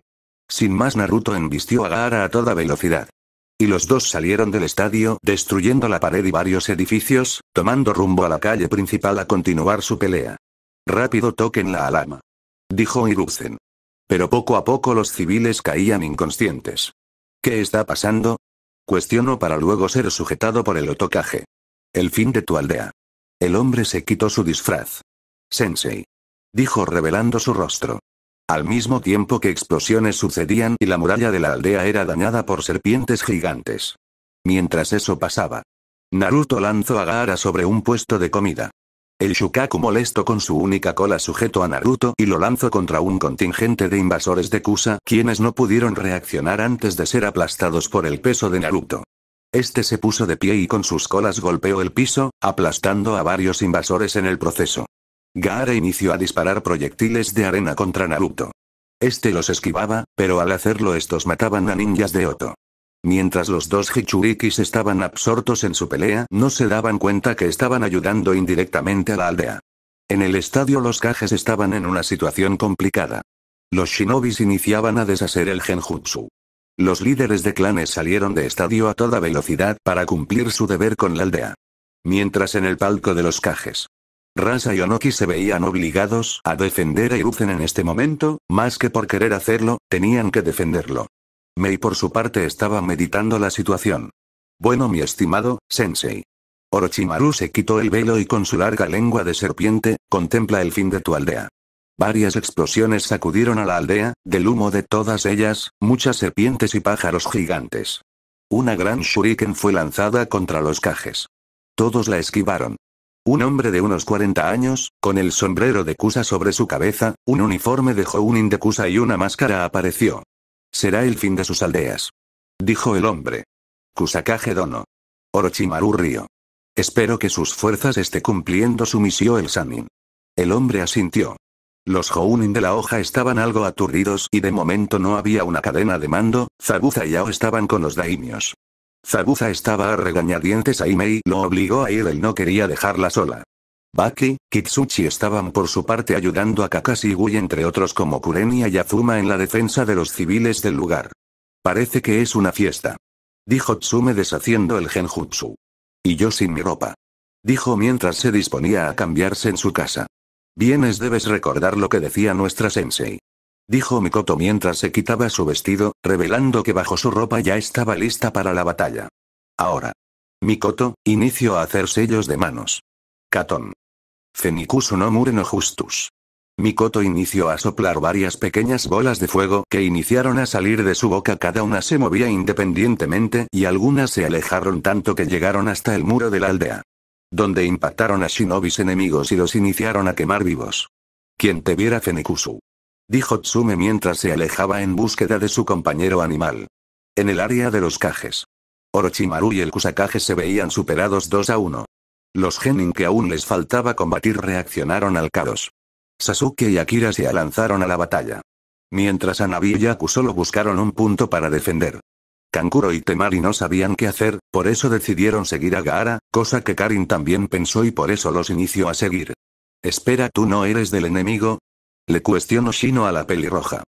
Sin más Naruto embistió a Gaara a toda velocidad. Y los dos salieron del estadio, destruyendo la pared y varios edificios, tomando rumbo a la calle principal a continuar su pelea. Rápido toquen la alarma. Dijo Iruzen. Pero poco a poco los civiles caían inconscientes. ¿Qué está pasando? Cuestionó para luego ser sujetado por el otocaje. El fin de tu aldea. El hombre se quitó su disfraz. Sensei. Dijo revelando su rostro. Al mismo tiempo que explosiones sucedían y la muralla de la aldea era dañada por serpientes gigantes. Mientras eso pasaba, Naruto lanzó a Gaara sobre un puesto de comida. El Shukaku molesto con su única cola sujeto a Naruto y lo lanzó contra un contingente de invasores de Kusa quienes no pudieron reaccionar antes de ser aplastados por el peso de Naruto. Este se puso de pie y con sus colas golpeó el piso, aplastando a varios invasores en el proceso. Gaara inició a disparar proyectiles de arena contra Naruto. Este los esquivaba, pero al hacerlo estos mataban a ninjas de Oto. Mientras los dos Hichurikis estaban absortos en su pelea, no se daban cuenta que estaban ayudando indirectamente a la aldea. En el estadio los cajes estaban en una situación complicada. Los shinobis iniciaban a deshacer el genjutsu. Los líderes de clanes salieron de estadio a toda velocidad para cumplir su deber con la aldea. Mientras en el palco de los cajes, Rasa y Onoki se veían obligados a defender a Iruzen en este momento, más que por querer hacerlo, tenían que defenderlo. Mei por su parte estaba meditando la situación. Bueno mi estimado, Sensei. Orochimaru se quitó el velo y con su larga lengua de serpiente, contempla el fin de tu aldea. Varias explosiones sacudieron a la aldea, del humo de todas ellas, muchas serpientes y pájaros gigantes. Una gran shuriken fue lanzada contra los cajes. Todos la esquivaron. Un hombre de unos 40 años, con el sombrero de Kusa sobre su cabeza, un uniforme de un de Kusa y una máscara apareció. Será el fin de sus aldeas. Dijo el hombre. Kusakage Dono. Orochimaru Río. Espero que sus fuerzas esté cumpliendo su misión el Sanin. El hombre asintió. Los Jounin de la hoja estaban algo aturdidos y de momento no había una cadena de mando, Zabuza y Ao estaban con los daimios. Zabuza estaba a regañadientes a Imei lo obligó a ir él no quería dejarla sola. Baki, Kitsuchi estaban por su parte ayudando a Kakashi Gui entre otros como Kuren y Azuma en la defensa de los civiles del lugar. Parece que es una fiesta. Dijo Tsume deshaciendo el genjutsu. Y yo sin mi ropa. Dijo mientras se disponía a cambiarse en su casa. Bienes debes recordar lo que decía nuestra sensei. Dijo Mikoto mientras se quitaba su vestido, revelando que bajo su ropa ya estaba lista para la batalla. Ahora. Mikoto, inicio a hacer sellos de manos. Katon. Fenikusu no mure no justus. Mikoto inició a soplar varias pequeñas bolas de fuego que iniciaron a salir de su boca. Cada una se movía independientemente y algunas se alejaron tanto que llegaron hasta el muro de la aldea. Donde impactaron a shinobis enemigos y los iniciaron a quemar vivos. Quien te viera Fenikusu. Dijo Tsume mientras se alejaba en búsqueda de su compañero animal. En el área de los cajes. Orochimaru y el Kusakage se veían superados 2 a 1. Los genin que aún les faltaba combatir reaccionaron al caos. Sasuke y Akira se lanzaron a la batalla. Mientras Anabi y Yaku solo buscaron un punto para defender. Kankuro y Temari no sabían qué hacer, por eso decidieron seguir a Gaara, cosa que Karin también pensó y por eso los inició a seguir. Espera, ¿tú no eres del enemigo? Le cuestionó Shino a la pelirroja.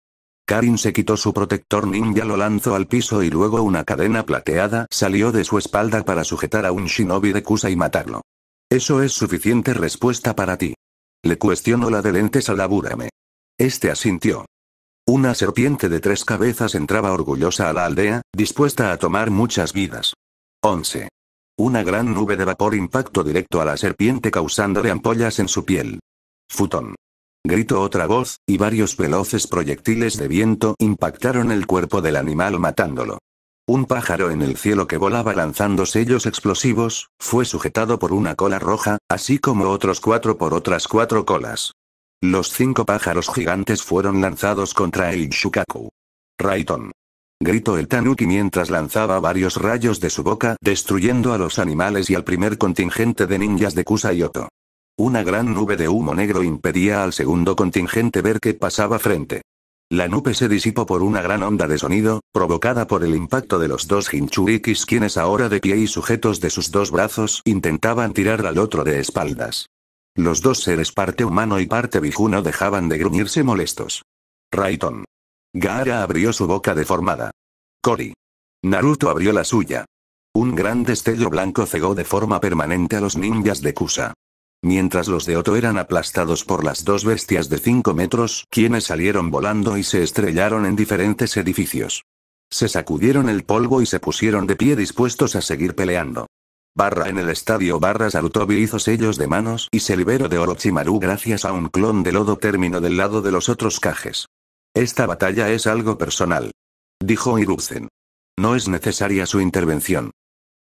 Karin se quitó su protector ninja, lo lanzó al piso y luego una cadena plateada salió de su espalda para sujetar a un shinobi de Kusa y matarlo. Eso es suficiente respuesta para ti. Le cuestionó la de lentes al Este asintió. Una serpiente de tres cabezas entraba orgullosa a la aldea, dispuesta a tomar muchas vidas. 11. Una gran nube de vapor impactó directo a la serpiente causándole ampollas en su piel. Futón. Gritó otra voz, y varios veloces proyectiles de viento impactaron el cuerpo del animal matándolo. Un pájaro en el cielo que volaba lanzando sellos explosivos, fue sujetado por una cola roja, así como otros cuatro por otras cuatro colas. Los cinco pájaros gigantes fueron lanzados contra el Shukaku. Raiton. Gritó el Tanuki mientras lanzaba varios rayos de su boca, destruyendo a los animales y al primer contingente de ninjas de Kusayoto. Una gran nube de humo negro impedía al segundo contingente ver qué pasaba frente. La nube se disipó por una gran onda de sonido, provocada por el impacto de los dos hinchurikis quienes ahora de pie y sujetos de sus dos brazos intentaban tirar al otro de espaldas. Los dos seres parte humano y parte bijuno dejaban de gruñirse molestos. Raiton. Gaara abrió su boca deformada. Cory. Naruto abrió la suya. Un gran destello blanco cegó de forma permanente a los ninjas de Kusa mientras los de Otto eran aplastados por las dos bestias de 5 metros, quienes salieron volando y se estrellaron en diferentes edificios. Se sacudieron el polvo y se pusieron de pie dispuestos a seguir peleando. Barra en el estadio Barra Sarutobi hizo sellos de manos y se liberó de Orochimaru gracias a un clon de lodo término del lado de los otros cajes. Esta batalla es algo personal. Dijo Iruzen. No es necesaria su intervención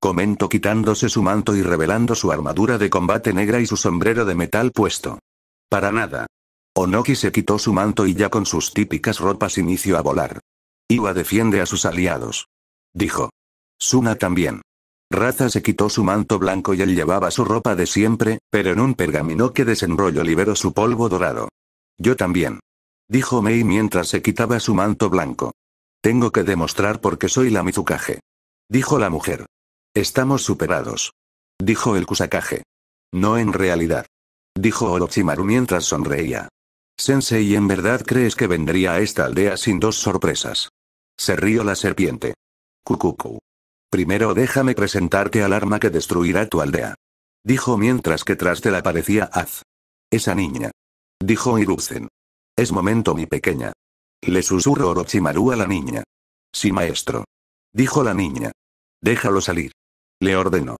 comentó quitándose su manto y revelando su armadura de combate negra y su sombrero de metal puesto. Para nada. Onoki se quitó su manto y ya con sus típicas ropas inició a volar. Iwa defiende a sus aliados. Dijo. Suna también. Raza se quitó su manto blanco y él llevaba su ropa de siempre, pero en un pergamino que desenrolló liberó su polvo dorado. Yo también. Dijo Mei mientras se quitaba su manto blanco. Tengo que demostrar por qué soy la Mizukage. Dijo la mujer. Estamos superados. Dijo el Kusakage. No en realidad. Dijo Orochimaru mientras sonreía. Sensei, ¿en verdad crees que vendría a esta aldea sin dos sorpresas? Se rió la serpiente. Kukuku. Primero déjame presentarte al arma que destruirá tu aldea. Dijo mientras que tras de la aparecía Az. Esa niña. Dijo Iruzen. Es momento mi pequeña. Le susurró Orochimaru a la niña. Sí maestro. Dijo la niña. Déjalo salir le ordenó.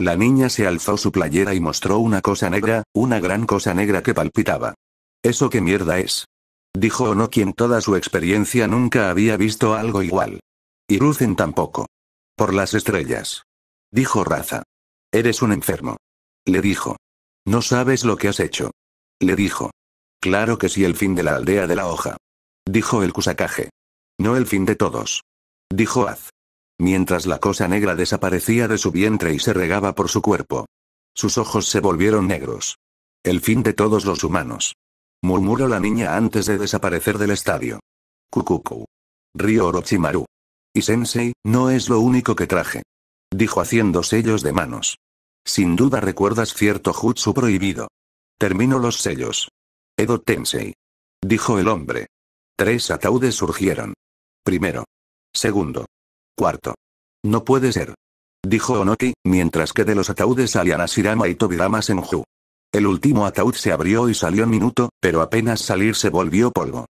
La niña se alzó su playera y mostró una cosa negra, una gran cosa negra que palpitaba. ¿Eso qué mierda es? Dijo Ono quien toda su experiencia nunca había visto algo igual. Y Rucen tampoco. Por las estrellas. Dijo Raza. Eres un enfermo. Le dijo. No sabes lo que has hecho. Le dijo. Claro que sí el fin de la aldea de la hoja. Dijo el kusakaje. No el fin de todos. Dijo Az mientras la cosa negra desaparecía de su vientre y se regaba por su cuerpo. Sus ojos se volvieron negros. El fin de todos los humanos. Murmuró la niña antes de desaparecer del estadio. Kukuku. Río Orochimaru. Y Sensei, no es lo único que traje. Dijo haciendo sellos de manos. Sin duda recuerdas cierto jutsu prohibido. Termino los sellos. Edo Tensei. Dijo el hombre. Tres ataúdes surgieron. Primero. Segundo. Cuarto. No puede ser. Dijo Onoki, mientras que de los ataúdes salían Asirama y Tobirama Senju. El último ataúd se abrió y salió Minuto, pero apenas salir se volvió polvo.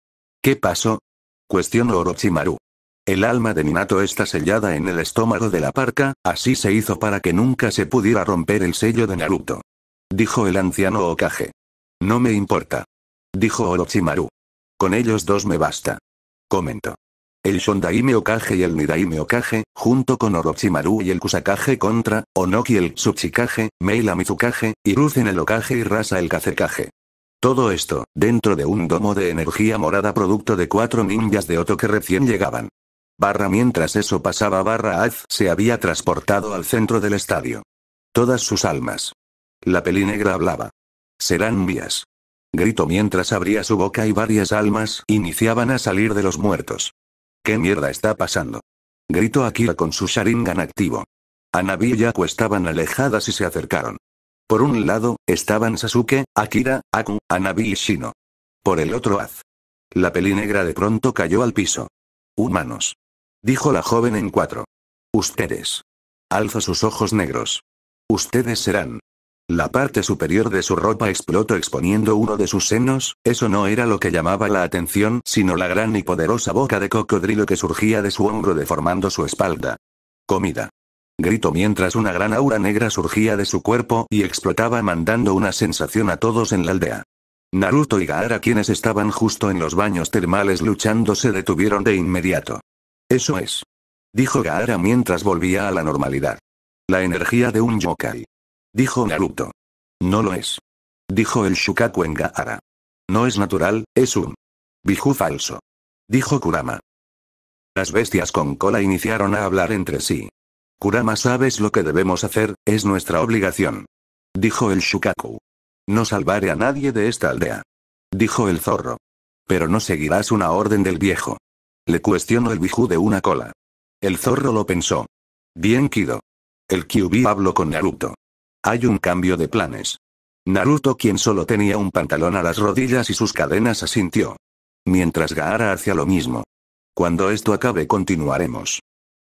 ¿Qué pasó? Cuestionó Orochimaru. El alma de Minato está sellada en el estómago de la parca, así se hizo para que nunca se pudiera romper el sello de Naruto. Dijo el anciano Okage. No me importa. Dijo Orochimaru. Con ellos dos me basta. Comentó. El Shondaime Okage y el Nidaime Okage, junto con Orochimaru y el Kusakage contra, Onoki el Tsuchikage, Meila Mizukage, Hiruzen el Okage y Rasa el Kazekage. Todo esto, dentro de un domo de energía morada producto de cuatro ninjas de Oto que recién llegaban. Barra mientras eso pasaba barra Az se había transportado al centro del estadio. Todas sus almas. La peli negra hablaba. Serán mías. Grito mientras abría su boca y varias almas iniciaban a salir de los muertos. ¿Qué mierda está pasando? Gritó Akira con su Sharingan activo. Anabi y Aku estaban alejadas y se acercaron. Por un lado, estaban Sasuke, Akira, Aku, Anabi y Shino. Por el otro, haz. La peli negra de pronto cayó al piso. Humanos. Dijo la joven en cuatro. Ustedes. Alza sus ojos negros. Ustedes serán. La parte superior de su ropa explotó exponiendo uno de sus senos, eso no era lo que llamaba la atención, sino la gran y poderosa boca de cocodrilo que surgía de su hombro deformando su espalda. Comida. Grito mientras una gran aura negra surgía de su cuerpo y explotaba mandando una sensación a todos en la aldea. Naruto y Gaara quienes estaban justo en los baños termales luchando se detuvieron de inmediato. Eso es. Dijo Gaara mientras volvía a la normalidad. La energía de un yokai dijo Naruto. No lo es. Dijo el Shukaku en Gaara. No es natural, es un Biju falso. Dijo Kurama. Las bestias con cola iniciaron a hablar entre sí. Kurama, sabes lo que debemos hacer, es nuestra obligación. Dijo el Shukaku. No salvaré a nadie de esta aldea. Dijo el zorro. Pero no seguirás una orden del viejo. Le cuestionó el Biju de una cola. El zorro lo pensó. Bien Kido. El Kyubi habló con Naruto. Hay un cambio de planes. Naruto quien solo tenía un pantalón a las rodillas y sus cadenas asintió. Mientras Gaara hacía lo mismo. Cuando esto acabe continuaremos.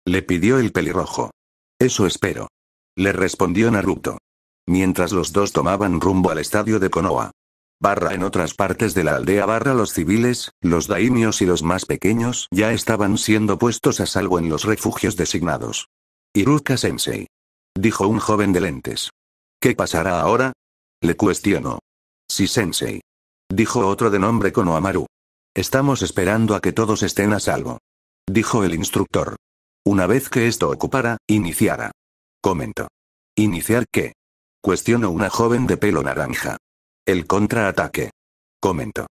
Le pidió el pelirrojo. Eso espero. Le respondió Naruto. Mientras los dos tomaban rumbo al estadio de Konoha. Barra en otras partes de la aldea barra los civiles, los daimios y los más pequeños ya estaban siendo puestos a salvo en los refugios designados. Iruka Sensei. Dijo un joven de lentes. ¿Qué pasará ahora? Le cuestionó. Si sensei. Dijo otro de nombre Konohamaru. Estamos esperando a que todos estén a salvo. Dijo el instructor. Una vez que esto ocupara, iniciara. Comentó. ¿Iniciar qué? Cuestionó una joven de pelo naranja. El contraataque. Comentó.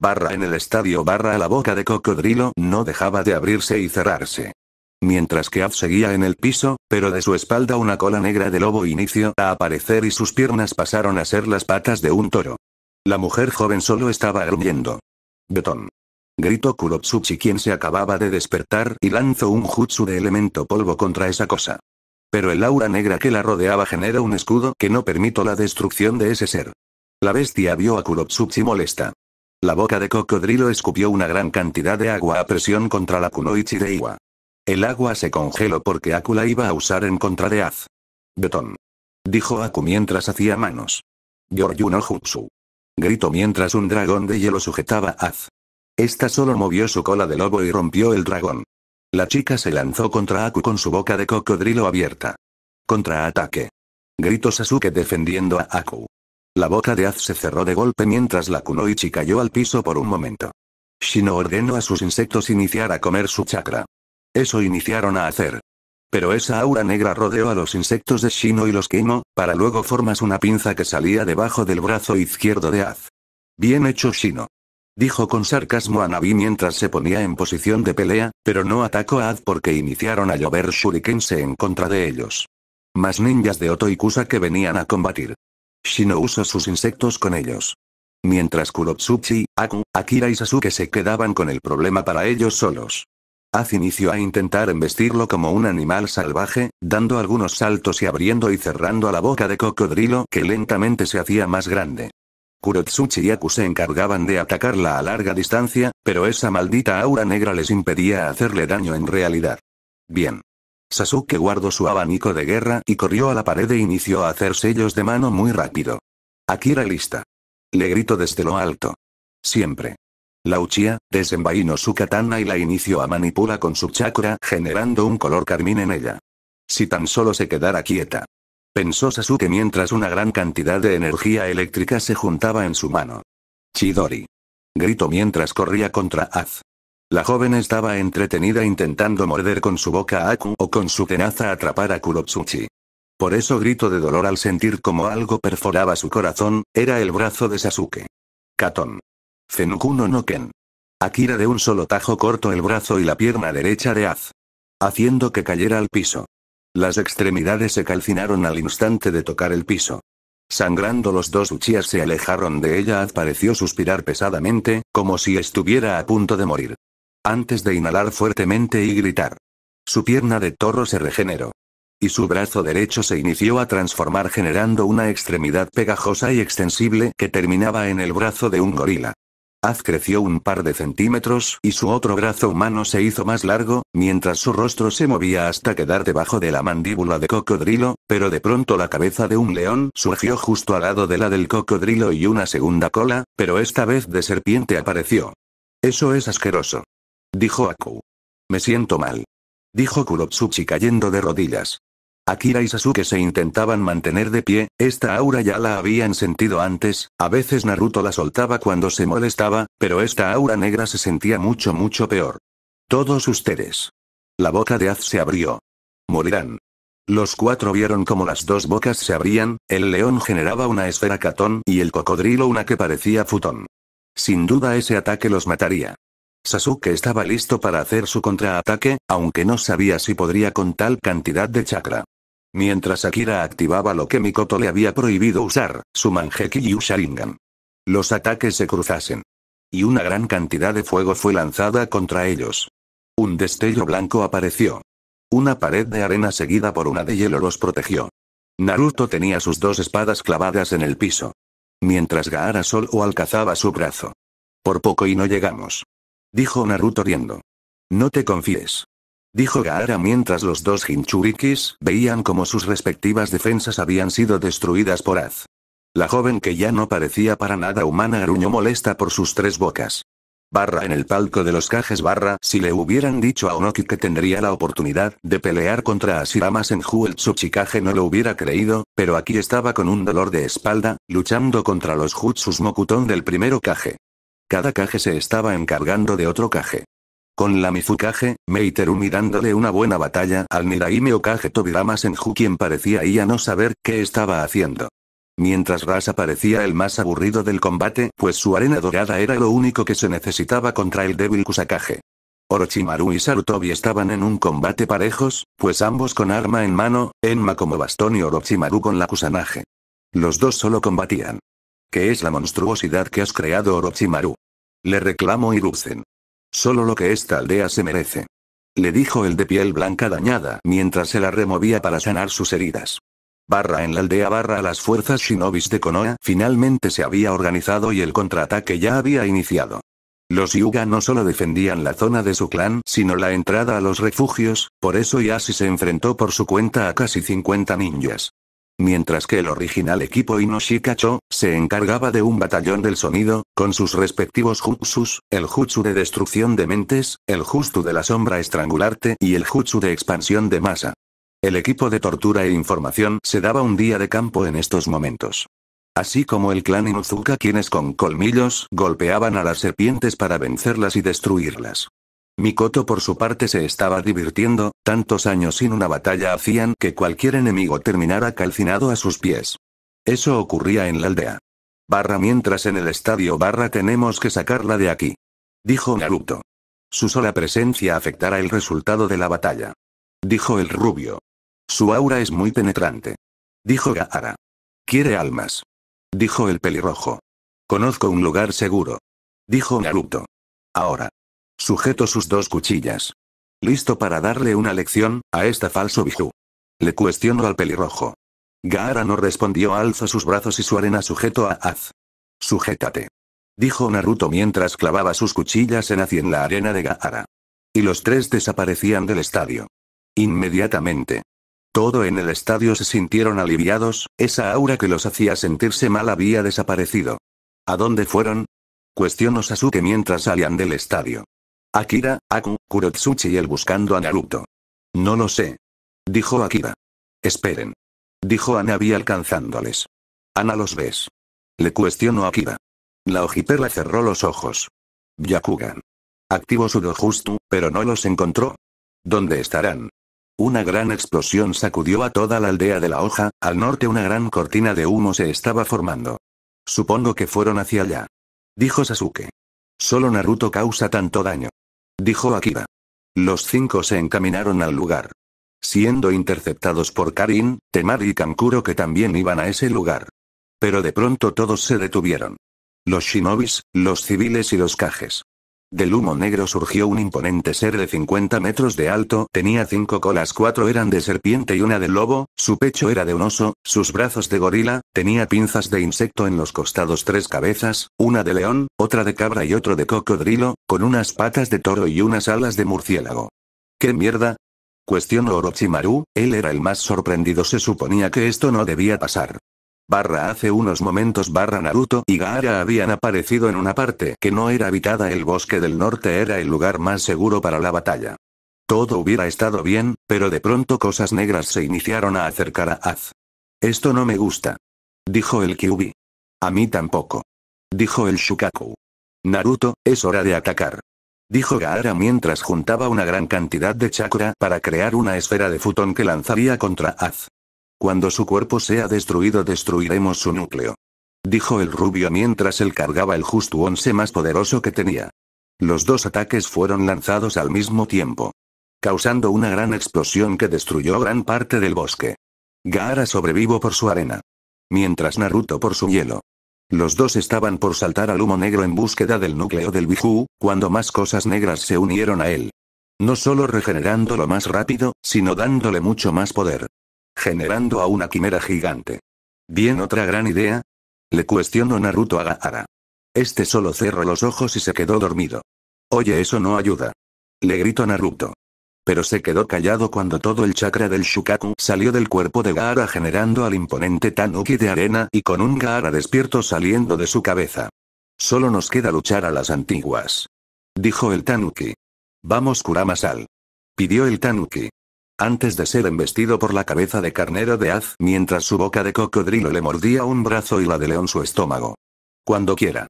Barra en el estadio barra a la boca de cocodrilo no dejaba de abrirse y cerrarse. Mientras que Az seguía en el piso, pero de su espalda una cola negra de lobo inició a aparecer y sus piernas pasaron a ser las patas de un toro. La mujer joven solo estaba gruñendo. Betón. Gritó Kurotsuchi quien se acababa de despertar y lanzó un jutsu de elemento polvo contra esa cosa. Pero el aura negra que la rodeaba genera un escudo que no permitió la destrucción de ese ser. La bestia vio a Kurotsuchi molesta. La boca de cocodrilo escupió una gran cantidad de agua a presión contra la kunoichi de Iwa. El agua se congeló porque Aku la iba a usar en contra de Az. Betón. Dijo Aku mientras hacía manos. Yoryu no jutsu. Gritó mientras un dragón de hielo sujetaba a Az. Esta solo movió su cola de lobo y rompió el dragón. La chica se lanzó contra Aku con su boca de cocodrilo abierta. Contraataque. Gritó Sasuke defendiendo a Aku. La boca de Az se cerró de golpe mientras la Kunoichi cayó al piso por un momento. Shino ordenó a sus insectos iniciar a comer su chakra. Eso iniciaron a hacer. Pero esa aura negra rodeó a los insectos de Shino y los quemó, para luego formas una pinza que salía debajo del brazo izquierdo de Az. Bien hecho Shino. Dijo con sarcasmo a Navi mientras se ponía en posición de pelea, pero no atacó a Az porque iniciaron a llover shurikense en contra de ellos. Más ninjas de Oto y Kusa que venían a combatir. Shino usó sus insectos con ellos. Mientras Kurotsuchi, Aku, Akira y Sasuke se quedaban con el problema para ellos solos. Haz inicio a intentar embestirlo como un animal salvaje, dando algunos saltos y abriendo y cerrando a la boca de cocodrilo que lentamente se hacía más grande. Kurotsuchi y Aku se encargaban de atacarla a larga distancia, pero esa maldita aura negra les impedía hacerle daño en realidad. Bien. Sasuke guardó su abanico de guerra y corrió a la pared e inició a hacer sellos de mano muy rápido. Akira lista. Le gritó desde lo alto. Siempre. La Uchiha, desenvainó su katana y la inició a manipular con su chakra generando un color carmín en ella. Si tan solo se quedara quieta. Pensó Sasuke mientras una gran cantidad de energía eléctrica se juntaba en su mano. Chidori. Gritó mientras corría contra Az. La joven estaba entretenida intentando morder con su boca a Aku o con su tenaza atrapar a Kurotsuchi. Por eso grito de dolor al sentir como algo perforaba su corazón, era el brazo de Sasuke. Katon. Zenukuno no Ken. Akira de un solo tajo cortó el brazo y la pierna derecha de Az. Haciendo que cayera al piso. Las extremidades se calcinaron al instante de tocar el piso. Sangrando los dos Uchías se alejaron de ella. Az pareció suspirar pesadamente, como si estuviera a punto de morir. Antes de inhalar fuertemente y gritar. Su pierna de toro se regeneró. Y su brazo derecho se inició a transformar generando una extremidad pegajosa y extensible que terminaba en el brazo de un gorila. Az creció un par de centímetros y su otro brazo humano se hizo más largo, mientras su rostro se movía hasta quedar debajo de la mandíbula de cocodrilo, pero de pronto la cabeza de un león surgió justo al lado de la del cocodrilo y una segunda cola, pero esta vez de serpiente apareció. Eso es asqueroso. Dijo Aku. Me siento mal. Dijo Kurotsuchi cayendo de rodillas. Akira y Sasuke se intentaban mantener de pie, esta aura ya la habían sentido antes, a veces Naruto la soltaba cuando se molestaba, pero esta aura negra se sentía mucho mucho peor. Todos ustedes. La boca de Az se abrió. Morirán. Los cuatro vieron cómo las dos bocas se abrían, el león generaba una esfera catón y el cocodrilo una que parecía futón. Sin duda ese ataque los mataría. Sasuke estaba listo para hacer su contraataque, aunque no sabía si podría con tal cantidad de chakra. Mientras Akira activaba lo que Mikoto le había prohibido usar, su Manjeki y Sharingan. Los ataques se cruzasen. Y una gran cantidad de fuego fue lanzada contra ellos. Un destello blanco apareció. Una pared de arena seguida por una de hielo los protegió. Naruto tenía sus dos espadas clavadas en el piso. Mientras Gaara o alcanzaba su brazo. Por poco y no llegamos. Dijo Naruto riendo. No te confíes dijo Gaara mientras los dos Hinchurikis veían cómo sus respectivas defensas habían sido destruidas por Az. La joven que ya no parecía para nada humana gruñó molesta por sus tres bocas. Barra en el palco de los cajes barra si le hubieran dicho a Onoki que tendría la oportunidad de pelear contra Asirama Senju el Tsuchikage no lo hubiera creído, pero aquí estaba con un dolor de espalda, luchando contra los Jutsus Mokuton del primero caje. Cada caje se estaba encargando de otro caje. Con la Mifukage, Meiterumi dándole una buena batalla al Niraime Okage Tobirama Senju quien parecía ya no saber qué estaba haciendo. Mientras Rasa parecía el más aburrido del combate, pues su arena dorada era lo único que se necesitaba contra el débil Kusakage. Orochimaru y Sarutobi estaban en un combate parejos, pues ambos con arma en mano, Enma como bastón y Orochimaru con la Kusanage. Los dos solo combatían. ¿Qué es la monstruosidad que has creado Orochimaru? Le reclamo Iruzen. Solo lo que esta aldea se merece. Le dijo el de piel blanca dañada mientras se la removía para sanar sus heridas. Barra en la aldea barra a las fuerzas shinobis de Konoha finalmente se había organizado y el contraataque ya había iniciado. Los Yuga no solo defendían la zona de su clan, sino la entrada a los refugios, por eso Yasi se enfrentó por su cuenta a casi 50 ninjas mientras que el original equipo Inoshikacho, se encargaba de un batallón del sonido, con sus respectivos jutsus, el jutsu de destrucción de mentes, el jutsu de la sombra estrangularte y el jutsu de expansión de masa. El equipo de tortura e información se daba un día de campo en estos momentos. Así como el clan Inuzuka quienes con colmillos golpeaban a las serpientes para vencerlas y destruirlas. Mikoto por su parte se estaba divirtiendo, tantos años sin una batalla hacían que cualquier enemigo terminara calcinado a sus pies. Eso ocurría en la aldea. Barra mientras en el estadio Barra tenemos que sacarla de aquí. Dijo Naruto. Su sola presencia afectará el resultado de la batalla. Dijo el rubio. Su aura es muy penetrante. Dijo Gaara. Quiere almas. Dijo el pelirrojo. Conozco un lugar seguro. Dijo Naruto. Ahora. Sujeto sus dos cuchillas. Listo para darle una lección, a esta falso Biju. Le cuestionó al pelirrojo. Gaara no respondió, alza sus brazos y su arena sujeto a Az. Sujétate. Dijo Naruto mientras clavaba sus cuchillas en Az y en la arena de Gaara. Y los tres desaparecían del estadio. Inmediatamente. Todo en el estadio se sintieron aliviados, esa aura que los hacía sentirse mal había desaparecido. ¿A dónde fueron? Cuestionó Sasuke mientras salían del estadio. Akira, Aku, Kurotsuchi y él buscando a Naruto. No lo sé. Dijo Akira. Esperen. Dijo Anabi alcanzándoles. Ana los ves. Le cuestionó Akira. La ojiperla cerró los ojos. Yakugan. Activó su justo, pero no los encontró. ¿Dónde estarán? Una gran explosión sacudió a toda la aldea de la hoja, al norte una gran cortina de humo se estaba formando. Supongo que fueron hacia allá. Dijo Sasuke. Solo Naruto causa tanto daño dijo Akira. Los cinco se encaminaron al lugar. Siendo interceptados por Karin, Temari y Kankuro que también iban a ese lugar. Pero de pronto todos se detuvieron. Los shinobis, los civiles y los cajes. Del humo negro surgió un imponente ser de 50 metros de alto, tenía cinco colas, cuatro eran de serpiente y una de lobo, su pecho era de un oso, sus brazos de gorila, tenía pinzas de insecto en los costados, tres cabezas, una de león, otra de cabra y otro de cocodrilo, con unas patas de toro y unas alas de murciélago. ¿Qué mierda? Cuestionó Orochimaru, él era el más sorprendido, se suponía que esto no debía pasar. Barra hace unos momentos barra Naruto y Gaara habían aparecido en una parte que no era habitada el bosque del norte era el lugar más seguro para la batalla. Todo hubiera estado bien, pero de pronto cosas negras se iniciaron a acercar a Az. Esto no me gusta. Dijo el Kyubi. A mí tampoco. Dijo el Shukaku. Naruto, es hora de atacar. Dijo Gaara mientras juntaba una gran cantidad de chakra para crear una esfera de futón que lanzaría contra Az. Cuando su cuerpo sea destruido destruiremos su núcleo. Dijo el rubio mientras él cargaba el justo once más poderoso que tenía. Los dos ataques fueron lanzados al mismo tiempo. Causando una gran explosión que destruyó gran parte del bosque. Gaara sobrevivo por su arena. Mientras Naruto por su hielo. Los dos estaban por saltar al humo negro en búsqueda del núcleo del bijú cuando más cosas negras se unieron a él. No solo regenerándolo más rápido, sino dándole mucho más poder generando a una quimera gigante. ¿Bien otra gran idea? Le cuestionó Naruto a Gaara. Este solo cerró los ojos y se quedó dormido. Oye, eso no ayuda. Le gritó Naruto. Pero se quedó callado cuando todo el chakra del Shukaku salió del cuerpo de Gaara generando al imponente Tanuki de arena y con un Gaara despierto saliendo de su cabeza. Solo nos queda luchar a las antiguas. Dijo el Tanuki. Vamos Kuramasal. Pidió el Tanuki antes de ser embestido por la cabeza de carnero de haz mientras su boca de cocodrilo le mordía un brazo y la de león su estómago. Cuando quiera.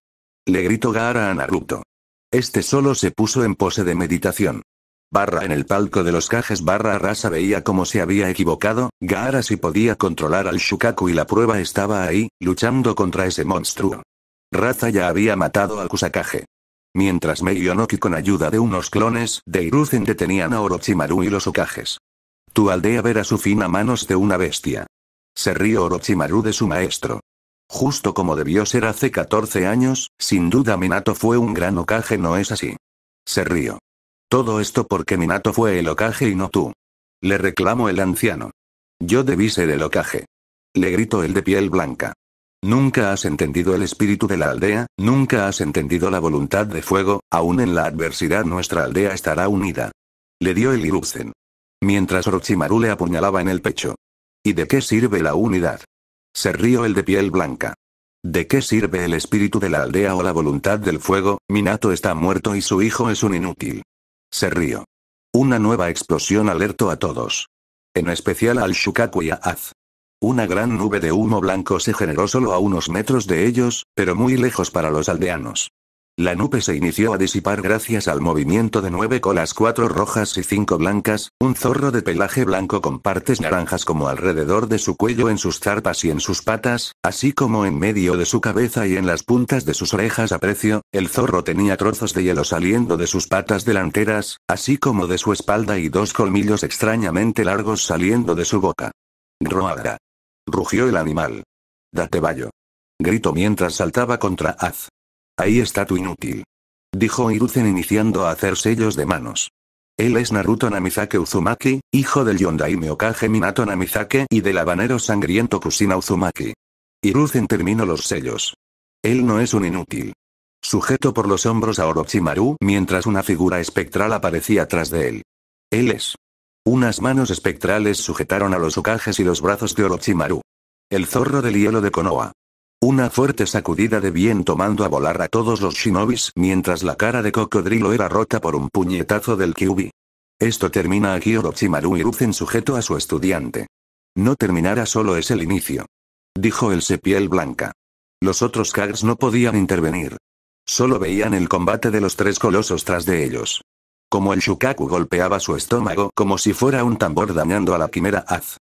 Le gritó Gaara a Naruto. Este solo se puso en pose de meditación. Barra en el palco de los cajes barra rasa veía cómo se había equivocado, Gaara si podía controlar al Shukaku y la prueba estaba ahí, luchando contra ese monstruo. Raza ya había matado al Kusakage. Mientras Onoki con ayuda de unos clones de Iruzen detenían a Orochimaru y los Okages. Tu aldea verá su fin a manos de una bestia. Se rió Orochimaru de su maestro. Justo como debió ser hace 14 años, sin duda Minato fue un gran ocaje, ¿no es así? Se rió. Todo esto porque Minato fue el ocaje y no tú. Le reclamó el anciano. Yo debí ser el ocaje. Le gritó el de piel blanca. Nunca has entendido el espíritu de la aldea, nunca has entendido la voluntad de fuego, aún en la adversidad nuestra aldea estará unida. Le dio el Iruzen. Mientras Orochimaru le apuñalaba en el pecho. ¿Y de qué sirve la unidad? Se rió el de piel blanca. ¿De qué sirve el espíritu de la aldea o la voluntad del fuego? Minato está muerto y su hijo es un inútil. Se rió. Una nueva explosión alertó a todos. En especial al Shukaku y a Az. Una gran nube de humo blanco se generó solo a unos metros de ellos, pero muy lejos para los aldeanos. La nube se inició a disipar gracias al movimiento de nueve colas cuatro rojas y cinco blancas, un zorro de pelaje blanco con partes naranjas como alrededor de su cuello en sus zarpas y en sus patas, así como en medio de su cabeza y en las puntas de sus orejas a precio, el zorro tenía trozos de hielo saliendo de sus patas delanteras, así como de su espalda y dos colmillos extrañamente largos saliendo de su boca. Roagra. Rugió el animal. Date vallo. Gritó mientras saltaba contra Az. Ahí está tu inútil. Dijo Hiruzen iniciando a hacer sellos de manos. Él es Naruto Namizake Uzumaki, hijo del Yondaime Okage Minato Namizake y del habanero sangriento Kusina Uzumaki. Hiruzen terminó los sellos. Él no es un inútil. Sujeto por los hombros a Orochimaru mientras una figura espectral aparecía tras de él. Él es. Unas manos espectrales sujetaron a los Okages y los brazos de Orochimaru. El zorro del hielo de Konoha. Una fuerte sacudida de viento mandó a volar a todos los shinobis mientras la cara de cocodrilo era rota por un puñetazo del Kyubi. Esto termina aquí Orochimaru y ruzen sujeto a su estudiante. No terminará solo es el inicio. Dijo el sepiel blanca. Los otros Kags no podían intervenir. Solo veían el combate de los tres colosos tras de ellos. Como el Shukaku golpeaba su estómago como si fuera un tambor dañando a la quimera Az.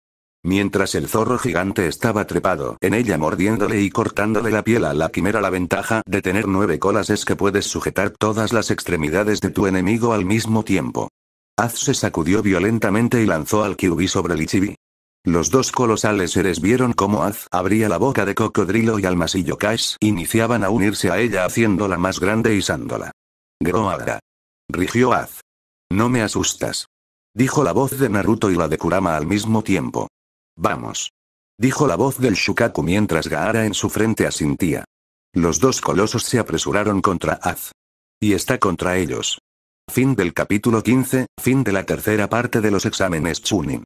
Mientras el zorro gigante estaba trepado en ella mordiéndole y cortándole la piel a la quimera, la ventaja de tener nueve colas es que puedes sujetar todas las extremidades de tu enemigo al mismo tiempo. Az se sacudió violentamente y lanzó al Kyubi sobre el Ichibi. Los dos colosales seres vieron cómo Az abría la boca de cocodrilo y al masillo Kais iniciaban a unirse a ella haciéndola más grande y sándola. Gromada, Rigió Az. No me asustas. Dijo la voz de Naruto y la de Kurama al mismo tiempo. Vamos. Dijo la voz del Shukaku mientras Gaara en su frente asintía. Los dos colosos se apresuraron contra Az. Y está contra ellos. Fin del capítulo 15, fin de la tercera parte de los exámenes Chunin.